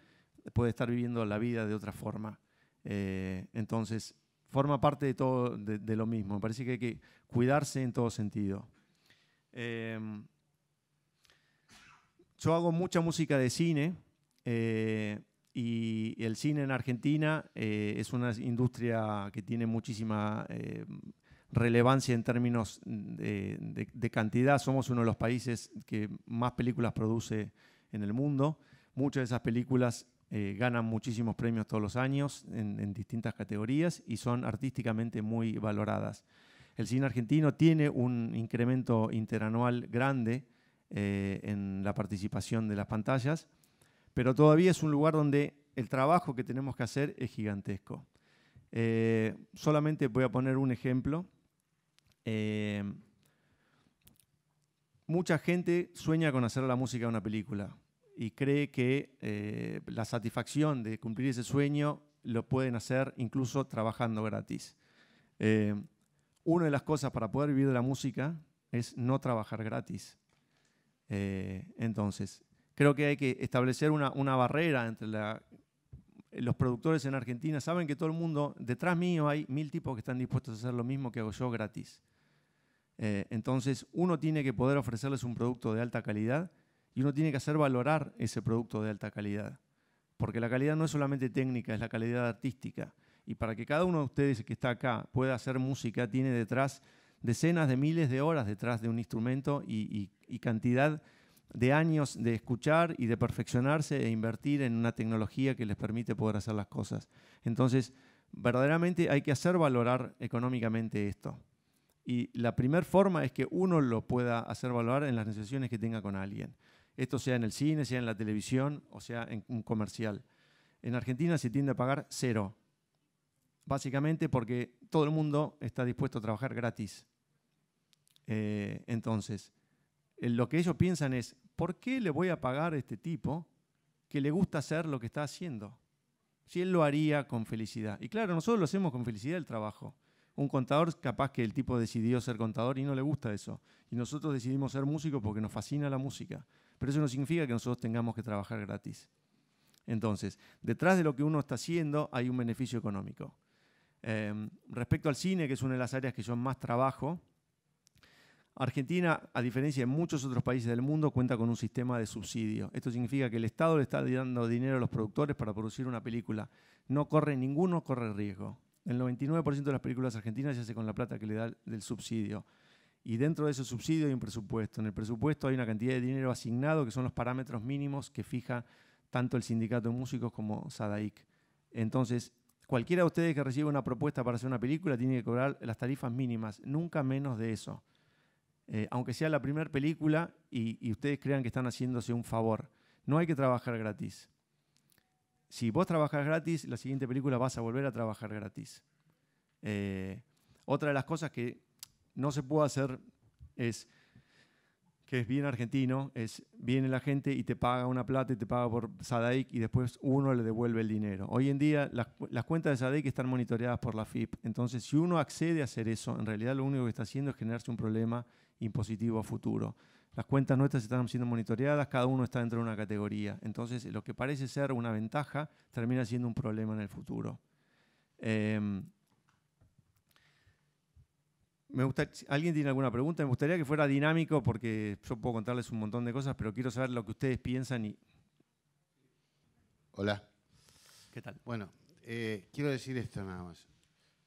puede estar viviendo la vida de otra forma. Eh, entonces, forma parte de todo, de, lo mismo. Me parece que hay que cuidarse en todo sentido. Em, yo hago mucha música de cine eh, y el cine en Argentina eh, es una industria que tiene muchísima relevancia en términos de, cantidad. Somos uno de los países que más películas produce en el mundo. Muchas de esas películas eh, ganan muchísimos premios todos los años en, distintas categorías y son artísticamente muy valoradas. El cine argentino tiene un incremento interanual grande eh, en la participación de las pantallas, pero todavía es un lugar donde el trabajo que tenemos que hacer es gigantesco. Eh, solamente voy a poner un ejemplo. mucha gente sueña con hacer la música de una película y cree que eh, la satisfacción de cumplir ese sueño lo pueden hacer incluso trabajando gratis. Eh, una de las cosas para poder vivir de la música es no trabajar gratis. Eh, entonces, creo que hay que establecer una, barrera entre los productores en Argentina. Saben que todo el mundo, detrás mío hay mil tipos que están dispuestos a hacer lo mismo que hago yo gratis. entonces, uno tiene que poder ofrecerles un producto de alta calidad y uno tiene que hacer valorar ese producto de alta calidad. Porque la calidad no es solamente técnica, es la calidad artística. Y para que cada uno de ustedes que está acá pueda hacer música, tiene detrás decenas de miles de horas detrás de un instrumento y, cantidad de años de escuchar y de perfeccionarse e invertir en una tecnología que les permite poder hacer las cosas. Entonces, verdaderamente hay que hacer valorar económicamente esto. Y la primera forma es que uno lo pueda hacer valorar en las negociaciones que tenga con alguien. Esto sea en el cine, sea en la televisión o sea en un comercial. En Argentina se tiende a pagar cero, básicamente porque todo el mundo está dispuesto a trabajar gratis. Eh, entonces, eh, lo que ellos piensan es, ¿por qué le voy a pagar a este tipo que le gusta hacer lo que está haciendo? Si él lo haría con felicidad. Y claro, nosotros lo hacemos con felicidad el trabajo. Un contador, capaz que el tipo decidió ser contador y no le gusta eso. Y nosotros decidimos ser músicos porque nos fascina la música. Pero eso no significa que nosotros tengamos que trabajar gratis. Entonces, detrás de lo que uno está haciendo hay un beneficio económico. Em, respecto al cine, que es una de las áreas que yo más trabajo, Argentina, a diferencia de muchos otros países del mundo, cuenta con un sistema de subsidio. Esto significa que el Estado le está dando dinero a los productores para producir una película. No corre ninguno, corre riesgo. El 99% de las películas argentinas se hace con la plata que le da del subsidio. Y dentro de ese subsidio hay un presupuesto. En el presupuesto hay una cantidad de dinero asignado que son los parámetros mínimos que fija tanto el sindicato de músicos como SADAIC. Entonces, cualquiera de ustedes que reciba una propuesta para hacer una película tiene que cobrar las tarifas mínimas, nunca menos de eso. Eh, aunque sea la primera película y, ustedes crean que están haciéndose un favor. No hay que trabajar gratis. Si vos trabajas gratis, la siguiente película vas a volver a trabajar gratis. Eh, otra de las cosas que no se puede hacer es que es bien argentino, es viene la gente y te paga una plata y te paga por SADAIC y después uno le devuelve el dinero. Hoy en día las, cuentas de SADAIC están monitoreadas por la FIP, entonces si uno accede a hacer eso, en realidad lo único que está haciendo es generarse un problema impositivo a futuro. Las cuentas nuestras están siendo monitoreadas, cada uno está dentro de una categoría, entonces lo que parece ser una ventaja termina siendo un problema en el futuro. Em, me gusta, ¿Alguien tiene alguna pregunta? Me gustaría que fuera dinámico porque yo puedo contarles un montón de cosas, pero quiero saber lo que ustedes piensan y... Hola. ¿Qué tal? Bueno, eh, quiero decir esto nada más.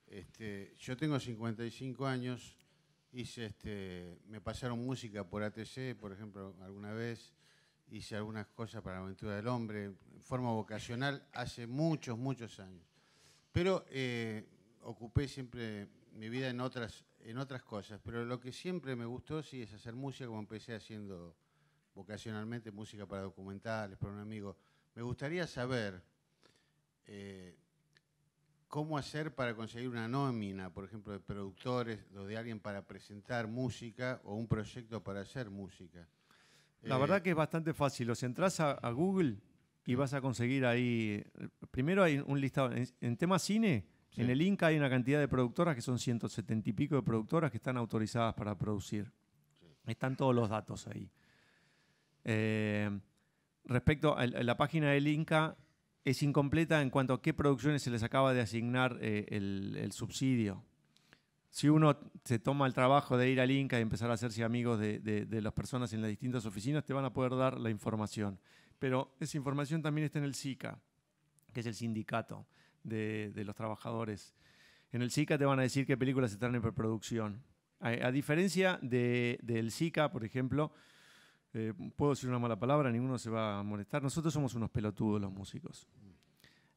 Este, yo tengo 55 años, hice este, me pasaron música por ATC, por ejemplo, alguna vez, hice algunas cosas para la aventura del hombre, en forma vocacional, hace muchos, muchos años. Pero eh, ocupé siempre mi vida en otras en otras cosas, pero lo que siempre me gustó sí es hacer música, como empecé haciendo vocacionalmente música para documentales, para un amigo. Me gustaría saber eh, cómo hacer para conseguir una nómina, por ejemplo, de productores o de alguien para presentar música o un proyecto para hacer música. La eh, verdad que es bastante fácil. Los entras a, Google y vas a conseguir ahí. Eh, primero hay un listado. en, en tema cine en el Inca hay una cantidad de productoras que son 170 y pico de productoras que están autorizadas para producir. Están todos los datos ahí. Eh, respecto a la página del Inca, es incompleta en cuanto a qué producciones se les acaba de asignar eh, el, subsidio. Si uno se toma el trabajo de ir al Inca y empezar a hacerse amigos de las personas en las distintas oficinas, te van a poder dar la información. Pero esa información también está en el SICA, que es el sindicato de, los trabajadores. En el SICA te van a decir qué películas están en preproducción. A, a diferencia del SICA, por ejemplo, eh, puedo decir una mala palabra, ninguno se va a molestar. Nosotros somos unos pelotudos los músicos.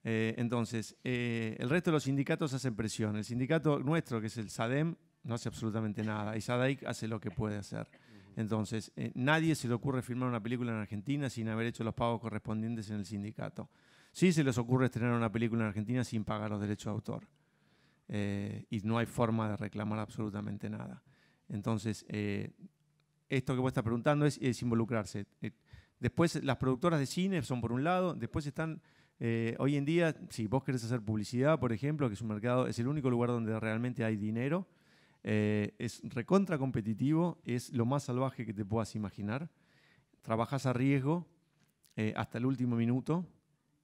Eh, entonces, eh, el resto de los sindicatos hacen presión. El sindicato nuestro, que es el SADEM, no hace absolutamente nada. Y SADAIC hace lo que puede hacer. Entonces, nadie se le ocurre firmar una película en Argentina sin haber hecho los pagos correspondientes en el sindicato. Sí se les ocurre estrenar una película en Argentina sin pagar los derechos de autor. Eh, y no hay forma de reclamar absolutamente nada. Entonces, eh, esto que vos estás preguntando es, involucrarse. Eh, después, las productoras de cine son por un lado, después están, hoy en día, si vos querés hacer publicidad, por ejemplo, que es un mercado, es el único lugar donde realmente hay dinero, es recontra competitivo, es lo más salvaje que te puedas imaginar. Trabajas a riesgo hasta el último minuto,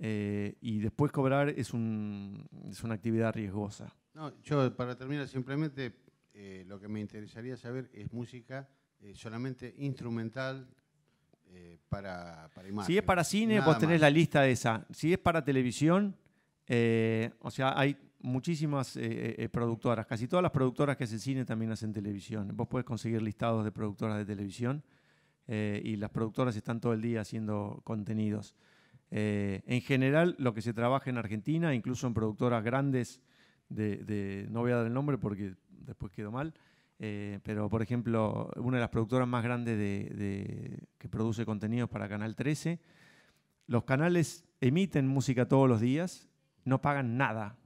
eh, y después cobrar es, un, una actividad riesgosa. No, yo para terminar simplemente eh, lo que me interesaría saber es música eh, solamente instrumental para, para imagen. Si es para cine, vos tenés la lista de esa. Si es para televisión, o sea, hay muchísimas productoras. Casi todas las productoras que hacen cine también hacen televisión. Vos podés conseguir listados de productoras de televisión y las productoras están todo el día haciendo contenidos. Eh, en general, lo que se trabaja en Argentina, incluso en productoras grandes, de, no voy a dar el nombre porque después quedó mal, eh, pero por ejemplo, una de las productoras más grandes que produce contenidos para Canal 13, los canales emiten música todos los días, no pagan nada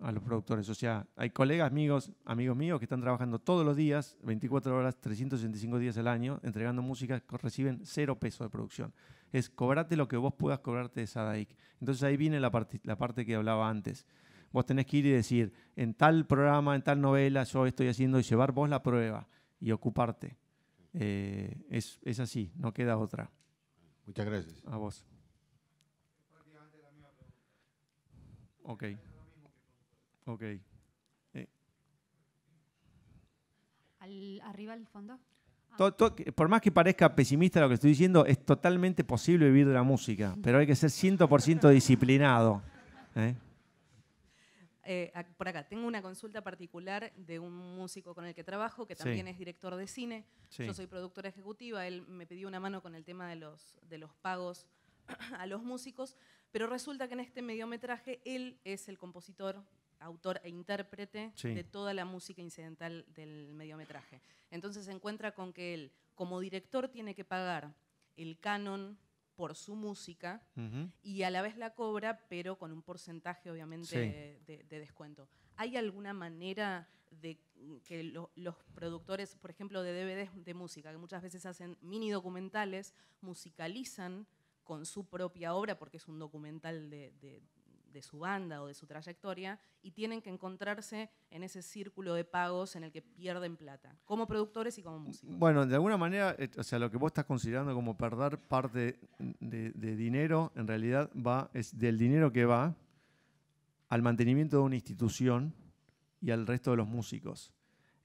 a los productores. O sea, hay colegas, amigos, amigos míos que están trabajando todos los días, 24 horas, 365 días al año, entregando música, reciben cero pesos de producción es cobrarte lo que vos puedas cobrarte de Sadaik. Entonces ahí viene la, parte, la parte que hablaba antes. Vos tenés que ir y decir, en tal programa, en tal novela, yo estoy haciendo y llevar vos la prueba y ocuparte. Eh, es, así, no queda otra. Muchas gracias. A vos. Ok. Ok. Eh. arriba al fondo por más que parezca pesimista lo que estoy diciendo, es totalmente posible vivir de la música, pero hay que ser 100% disciplinado. ¿eh? Eh, por acá, tengo una consulta particular de un músico con el que trabajo, que también es director de cine. Yo soy productora ejecutiva, él me pidió una mano con el tema de los, de los pagos a los músicos, pero resulta que en este mediometraje él es el compositor autor e intérprete de toda la música incidental del mediometraje. Entonces se encuentra con que él, como director, tiene que pagar el canon por su música y a la vez la cobra, pero con un porcentaje obviamente de, descuento. ¿Hay alguna manera de que los productores, por ejemplo, de DVDs de música, que muchas veces hacen mini documentales, musicalizan con su propia obra, porque es un documental de, de su banda o de su trayectoria y tienen que encontrarse en ese círculo de pagos en el que pierden plata, como productores y como mm, músicos. Bueno, de alguna manera, eh, o sea, lo que vos estás considerando como perder parte de, dinero, en realidad va, es del dinero que va al mantenimiento de una institución y al resto de los músicos.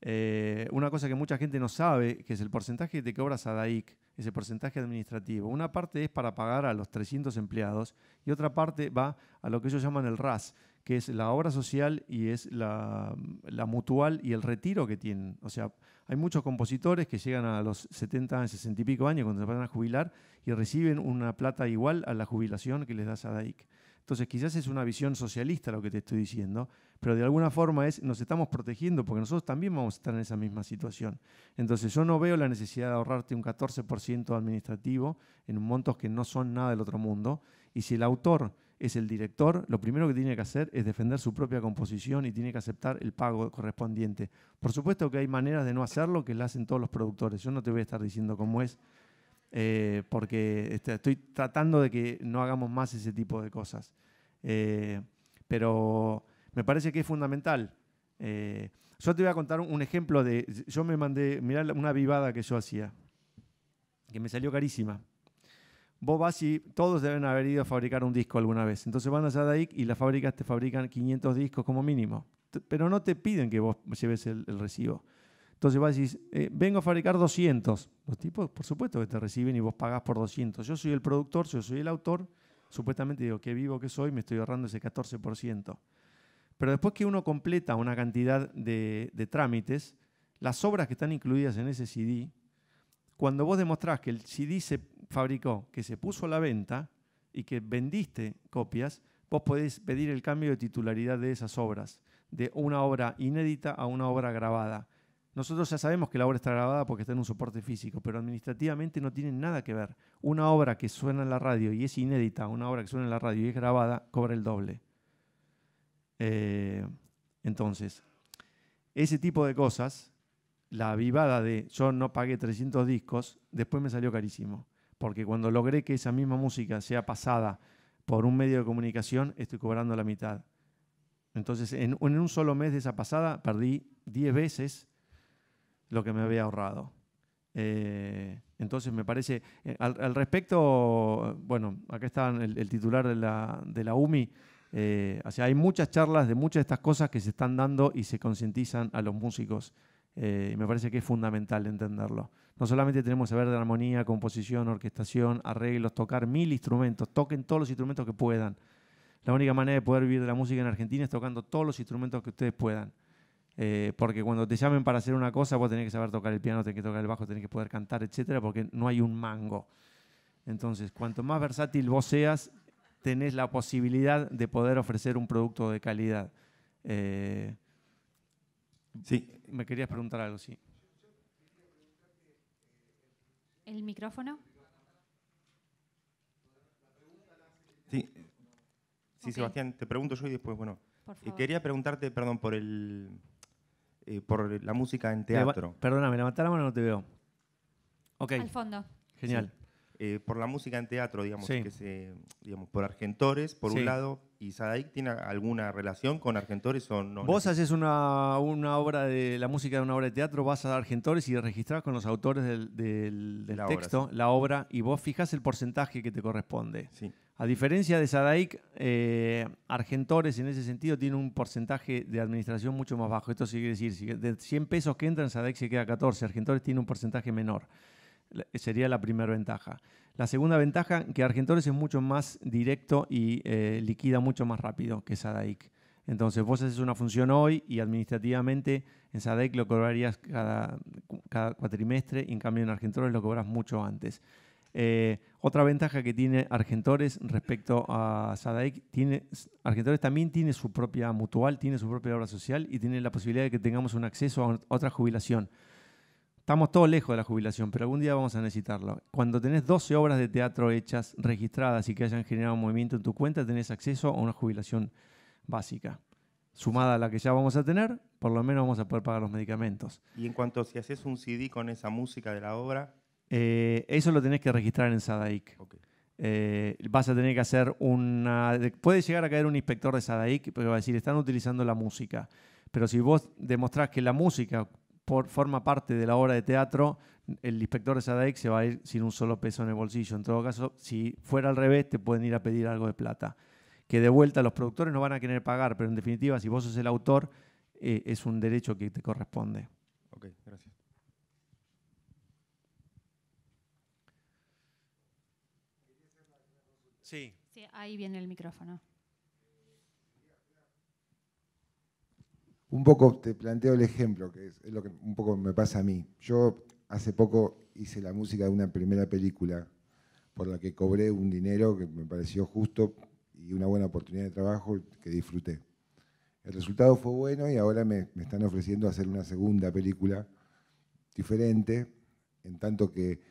Eh, una cosa que mucha gente no sabe, que es el porcentaje que te cobras a DAIC ese porcentaje administrativo. Una parte es para pagar a los 300 empleados y otra parte va a lo que ellos llaman el RAS, que es la obra social y es la, mutual y el retiro que tienen. O sea, hay muchos compositores que llegan a los 70, 60 y pico años cuando se van a jubilar y reciben una plata igual a la jubilación que les da SADAIC. Entonces quizás es una visión socialista lo que te estoy diciendo, pero de alguna forma es, nos estamos protegiendo porque nosotros también vamos a estar en esa misma situación. Entonces yo no veo la necesidad de ahorrarte un 14% administrativo en montos que no son nada del otro mundo. Y si el autor es el director, lo primero que tiene que hacer es defender su propia composición y tiene que aceptar el pago correspondiente. Por supuesto que hay maneras de no hacerlo que la hacen todos los productores. Yo no te voy a estar diciendo cómo es, eh, porque este, estoy tratando de que no hagamos más ese tipo de cosas. Eh, pero me parece que es fundamental. Eh, yo te voy a contar un ejemplo de, yo me mandé, mirá una vivada que yo hacía, que me salió carísima. Vos vas y todos deben haber ido a fabricar un disco alguna vez. Entonces van a ahí y las fábricas te fabrican 500 discos como mínimo. Pero no te piden que vos lleves el recibo. Entonces vos decís, eh, vengo a fabricar 200. Los tipos, por supuesto que te reciben y vos pagás por 200. Yo soy el productor, yo soy el autor. Supuestamente digo, qué vivo que soy, me estoy ahorrando ese 14%. Pero después que uno completa una cantidad de trámites, las obras que están incluidas en ese CD, cuando vos demostrás que el CD se fabricó, que se puso a la venta y que vendiste copias, vos podés pedir el cambio de titularidad de esas obras, de una obra inédita a una obra grabada. Nosotros ya sabemos que la obra está grabada porque está en un soporte físico, pero administrativamente no tiene nada que ver. Una obra que suena en la radio y es inédita, una obra que suena en la radio y es grabada, cobra el doble. Eh, entonces, ese tipo de cosas, la vivada de yo no pagué 300 discos, después me salió carísimo. Porque cuando logré que esa misma música sea pasada por un medio de comunicación, estoy cobrando la mitad. Entonces, en, en un solo mes de esa pasada, perdí 10 veces lo que me había ahorrado. Eh, entonces me parece, eh, al, respecto, bueno, acá está el, titular de la, UMI, eh, hay muchas charlas de muchas de estas cosas que se están dando y se concientizan a los músicos. me parece que es fundamental entenderlo. No solamente tenemos saber de armonía, composición, orquestación, arreglos, tocar mil instrumentos, toquen todos los instrumentos que puedan. La única manera de poder vivir de la música en Argentina es tocando todos los instrumentos que ustedes puedan. Eh, porque cuando te llamen para hacer una cosa, vos tenés que saber tocar el piano, tenés que tocar el bajo, tenés que poder cantar, etcétera, porque no hay un mango. Entonces, cuanto más versátil vos seas, tenés la posibilidad de poder ofrecer un producto de calidad. Eh, sí. Me querías preguntar algo, sí. ¿El micrófono? Sí, sí Sebastián, te pregunto yo y después, bueno. Eh, quería preguntarte, perdón, por el, eh, por la música en teatro. perdóname, levanta la mano no te veo? Ok. Al fondo. Genial. Eh, por la música en teatro, digamos, que se, digamos por Argentores, por un lado, y Sadaik tiene alguna relación con Argentores o no. Vos haces una, una, obra de la música de una obra de teatro, vas a Argentores y registrás con los autores del, texto la obra y vos fijas el porcentaje que te corresponde. Sí. A diferencia de Sadaic, eh, Argentores en ese sentido tiene un porcentaje de administración mucho más bajo. Esto quiere decir, si de 100 pesos que entran, Sadaic se queda 14, Argentores tiene un porcentaje menor. Sería la primera ventaja. La segunda ventaja, que Argentores es mucho más directo y eh, liquida mucho más rápido que Sadaic. Entonces vos haces una función hoy y administrativamente en Sadaic lo cobrarías cada, cada cuatrimestre y en cambio en Argentores lo cobras mucho antes. Eh, otra ventaja que tiene Argentores respecto a Sadaik Argentores también tiene su propia mutual, tiene su propia obra social y tiene la posibilidad de que tengamos un acceso a otra jubilación. Estamos todos lejos de la jubilación, pero algún día vamos a necesitarlo. Cuando tenés 12 obras de teatro hechas, registradas y que hayan generado movimiento en tu cuenta, tenés acceso a una jubilación básica. Sumada a la que ya vamos a tener, por lo menos vamos a poder pagar los medicamentos. Y en cuanto si haces un CD con esa música de la obra, eh, eso lo tenés que registrar en SADAIC. Eh, vas a tener que hacer una... Puede llegar a caer un inspector de SADAIC pero va a decir, están utilizando la música. Pero si vos demostrás que la música por, forma parte de la obra de teatro, el inspector de SADAIC se va a ir sin un solo peso en el bolsillo. En todo caso, si fuera al revés, te pueden ir a pedir algo de plata. Que de vuelta los productores no van a querer pagar, pero en definitiva, si vos sos el autor, eh, es un derecho que te corresponde. Ok, gracias. Sí. ahí viene el micrófono. Un poco te planteo el ejemplo, que es, lo que un poco me pasa a mí. Yo hace poco hice la música de una primera película por la que cobré un dinero que me pareció justo y una buena oportunidad de trabajo que disfruté. El resultado fue bueno y ahora me, me, están ofreciendo hacer una segunda película diferente, en tanto que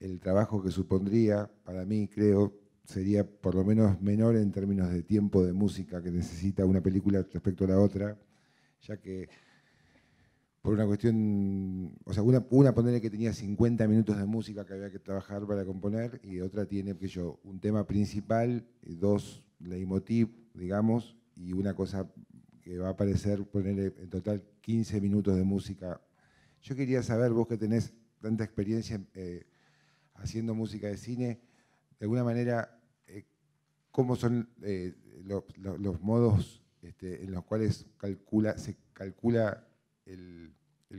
el trabajo que supondría para mí, creo, sería por lo menos menor en términos de tiempo de música que necesita una película respecto a la otra, ya que por una cuestión, o sea, una, una ponerle que tenía 50 minutos de música que había que trabajar para componer y otra tiene, que yo, un tema principal, eh, dos leitmotiv, digamos, y una cosa que va a aparecer, ponerle en total 15 minutos de música. Yo quería saber, vos que tenés tanta experiencia eh, haciendo música de cine, de alguna manera, eh, cómo son eh, los, modos este, en los cuales se calcula el,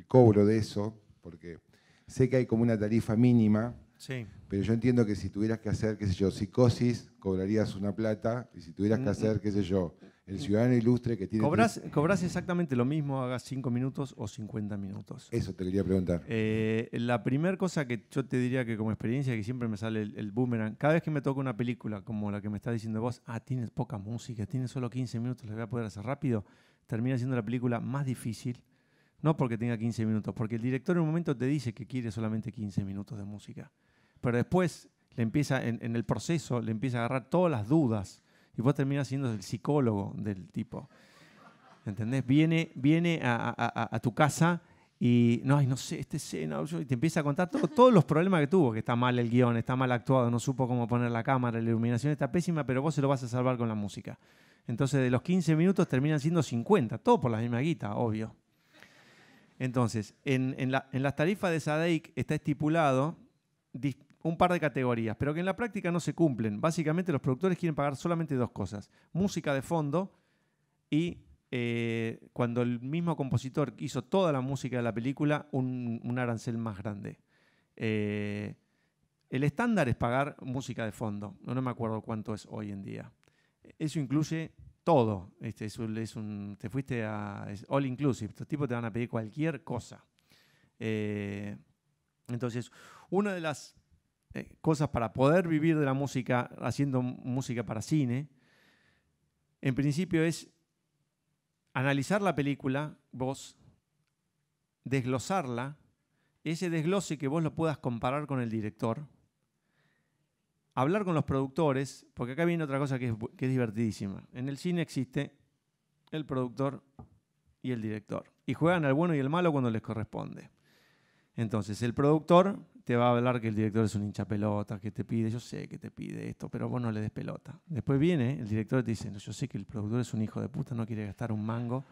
cobro de eso, porque sé que hay como una tarifa mínima, sí. pero yo entiendo que si tuvieras que hacer, qué sé yo, psicosis, cobrarías una plata, y si tuvieras que mm, mm. hacer, qué sé yo, el ciudadano ilustre que tiene... cobras cobras exactamente lo mismo, hagas 5 minutos o 50 minutos? Eso te quería preguntar. Eh, la primera cosa que yo te diría que como experiencia, que siempre me sale el, boomerang, cada vez que me toca una película como la que me está diciendo vos, ah, tienes poca música, tienes solo 15 minutos, la voy a poder hacer rápido, termina siendo la película más difícil. No porque tenga 15 minutos, porque el director en un momento te dice que quiere solamente 15 minutos de música. Pero después, le empieza, en, el proceso, le empieza a agarrar todas las dudas y vos terminas siendo el psicólogo del tipo. ¿Entendés? Viene, viene a, tu casa y no, ay, no sé, este escena, y te empieza a contar todos los problemas que tuvo, que está mal el guión, está mal actuado, no supo cómo poner la cámara, la iluminación está pésima, pero vos se lo vas a salvar con la música. Entonces, de los 15 minutos terminan siendo 50, todo por la misma guita, obvio. Entonces, en, las tarifas de Sadeik está estipulado un par de categorías, pero que en la práctica no se cumplen. Básicamente los productores quieren pagar solamente dos cosas, música de fondo y eh, cuando el mismo compositor hizo toda la música de la película, un, arancel más grande. Eh, el estándar es pagar música de fondo, no, me acuerdo cuánto es hoy en día. Eso incluye todo. Este, es te fuiste a all inclusive. Estos tipos te van a pedir cualquier cosa. Eh, entonces, una de las eh, cosas para poder vivir de la música, haciendo música para cine, en principio es analizar la película, vos, desglosarla, ese desglose que vos lo puedas comparar con el director, hablar con los productores, porque acá viene otra cosa que es, divertidísima. En el cine existe el productor y el director, y juegan al bueno y el malo cuando les corresponde. Entonces, el productor te va a hablar que el director es un hincha pelota, que te pide, yo sé que te pide esto, pero vos no le des pelota. Después viene el director y te dice, yo sé que el productor es un hijo de puta, no quiere gastar un mango,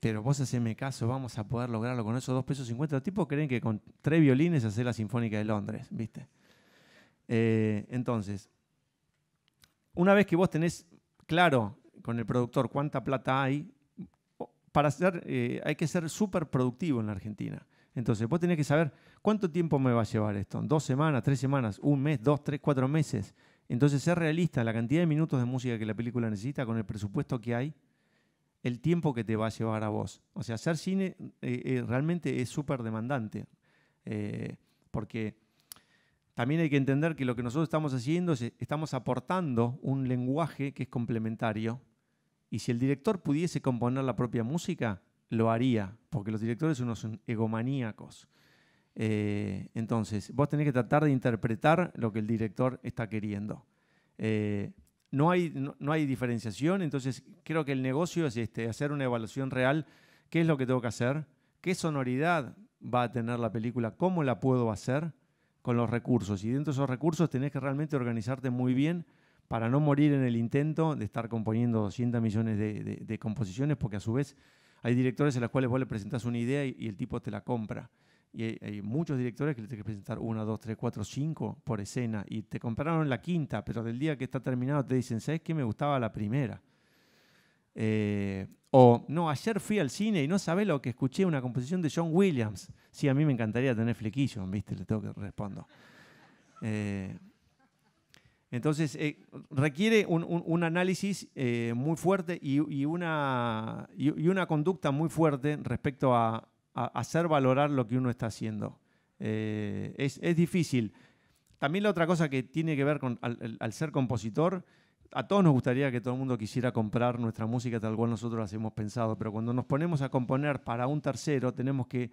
pero vos haceme caso, vamos a poder lograrlo con esos dos pesos cincuenta. Los tipos creen que con tres violines hace la Sinfónica de Londres, ¿viste? Eh, entonces, una vez que vos tenés claro con el productor cuánta plata hay, para hacer, eh, hay que ser súper productivo en la Argentina. Entonces, vos tenés que saber cuánto tiempo me va a llevar esto. ¿Dos semanas, tres semanas, un mes, dos, tres, cuatro meses? Entonces, ser realista, la cantidad de minutos de música que la película necesita con el presupuesto que hay, el tiempo que te va a llevar a vos. O sea, hacer cine eh, eh, realmente es súper demandante. Eh, porque también hay que entender que lo que nosotros estamos haciendo es estamos aportando un lenguaje que es complementario. Y si el director pudiese componer la propia música, lo haría, porque los directores unos son egomaníacos. Eh, entonces, vos tenés que tratar de interpretar lo que el director está queriendo. Eh, no, hay, no, hay diferenciación, entonces creo que el negocio es este, hacer una evaluación real, qué es lo que tengo que hacer, qué sonoridad va a tener la película, cómo la puedo hacer con los recursos. Y dentro de esos recursos tenés que realmente organizarte muy bien para no morir en el intento de estar componiendo 200 millones de composiciones, porque a su vez hay directores a los cuales vos le presentás una idea y, el tipo te la compra. Y hay, muchos directores que le tienes que presentar una, dos, tres, cuatro, cinco por escena. Y te compraron la quinta, pero del día que está terminado te dicen, ¿sabes qué? Me gustaba la primera. Eh, o, no, ayer fui al cine y no sabés lo que escuché, una composición de John Williams. Sí, a mí me encantaría tener flequillo, ¿viste? Le tengo que respondo. Eh, entonces, eh, requiere un, análisis eh, muy fuerte y, una, conducta muy fuerte respecto a, hacer valorar lo que uno está haciendo. Eh, es, difícil. También la otra cosa que tiene que ver con al, ser compositor, a todos nos gustaría que todo el mundo quisiera comprar nuestra música tal cual nosotros la hemos pensado, pero cuando nos ponemos a componer para un tercero tenemos que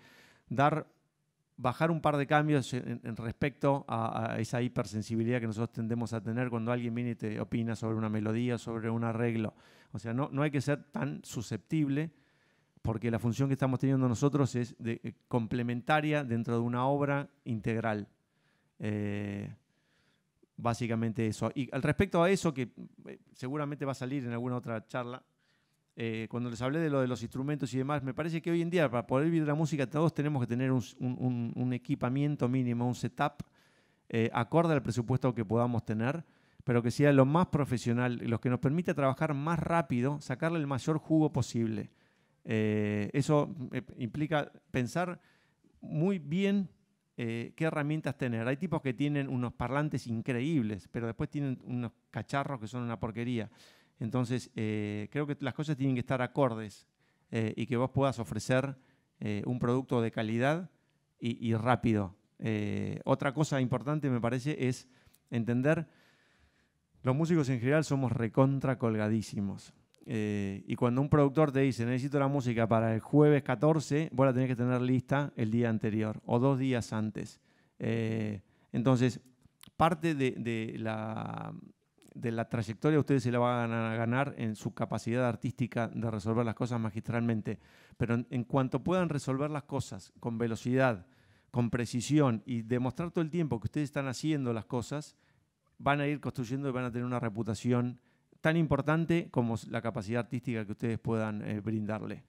dar bajar un par de cambios en, respecto a, esa hipersensibilidad que nosotros tendemos a tener cuando alguien viene y te opina sobre una melodía, sobre un arreglo. O sea, no, no hay que ser tan susceptible porque la función que estamos teniendo nosotros es eh, complementaria dentro de una obra integral. Eh, básicamente eso. Y al respecto a eso, que eh, seguramente va a salir en alguna otra charla, eh, cuando les hablé de lo de los instrumentos y demás, me parece que hoy en día para poder vivir la música todos tenemos que tener un, equipamiento mínimo, un setup eh, acorde al presupuesto que podamos tener, pero que sea lo más profesional, lo que nos permita trabajar más rápido, sacarle el mayor jugo posible. Eh, eso implica pensar muy bien qué herramientas tener. Hay tipos que tienen unos parlantes increíbles, pero después tienen unos cacharros que son una porquería. Entonces, eh, creo que las cosas tienen que estar acordes eh, y que vos puedas ofrecer eh, un producto de calidad y, rápido. otra cosa importante, me parece, es entender, los músicos en general somos recontra colgadísimos. y cuando un productor te dice, necesito la música para el jueves 14, vos la tenés que tener lista el día anterior o dos días antes. entonces, parte de la de la trayectoria ustedes se la van a ganar en su capacidad artística de resolver las cosas magistralmente, pero en, cuanto puedan resolver las cosas con velocidad, con precisión y demostrar todo el tiempo que ustedes están haciendo las cosas, van a ir construyendo y van a tener una reputación tan importante como la capacidad artística que ustedes puedan eh, brindarle.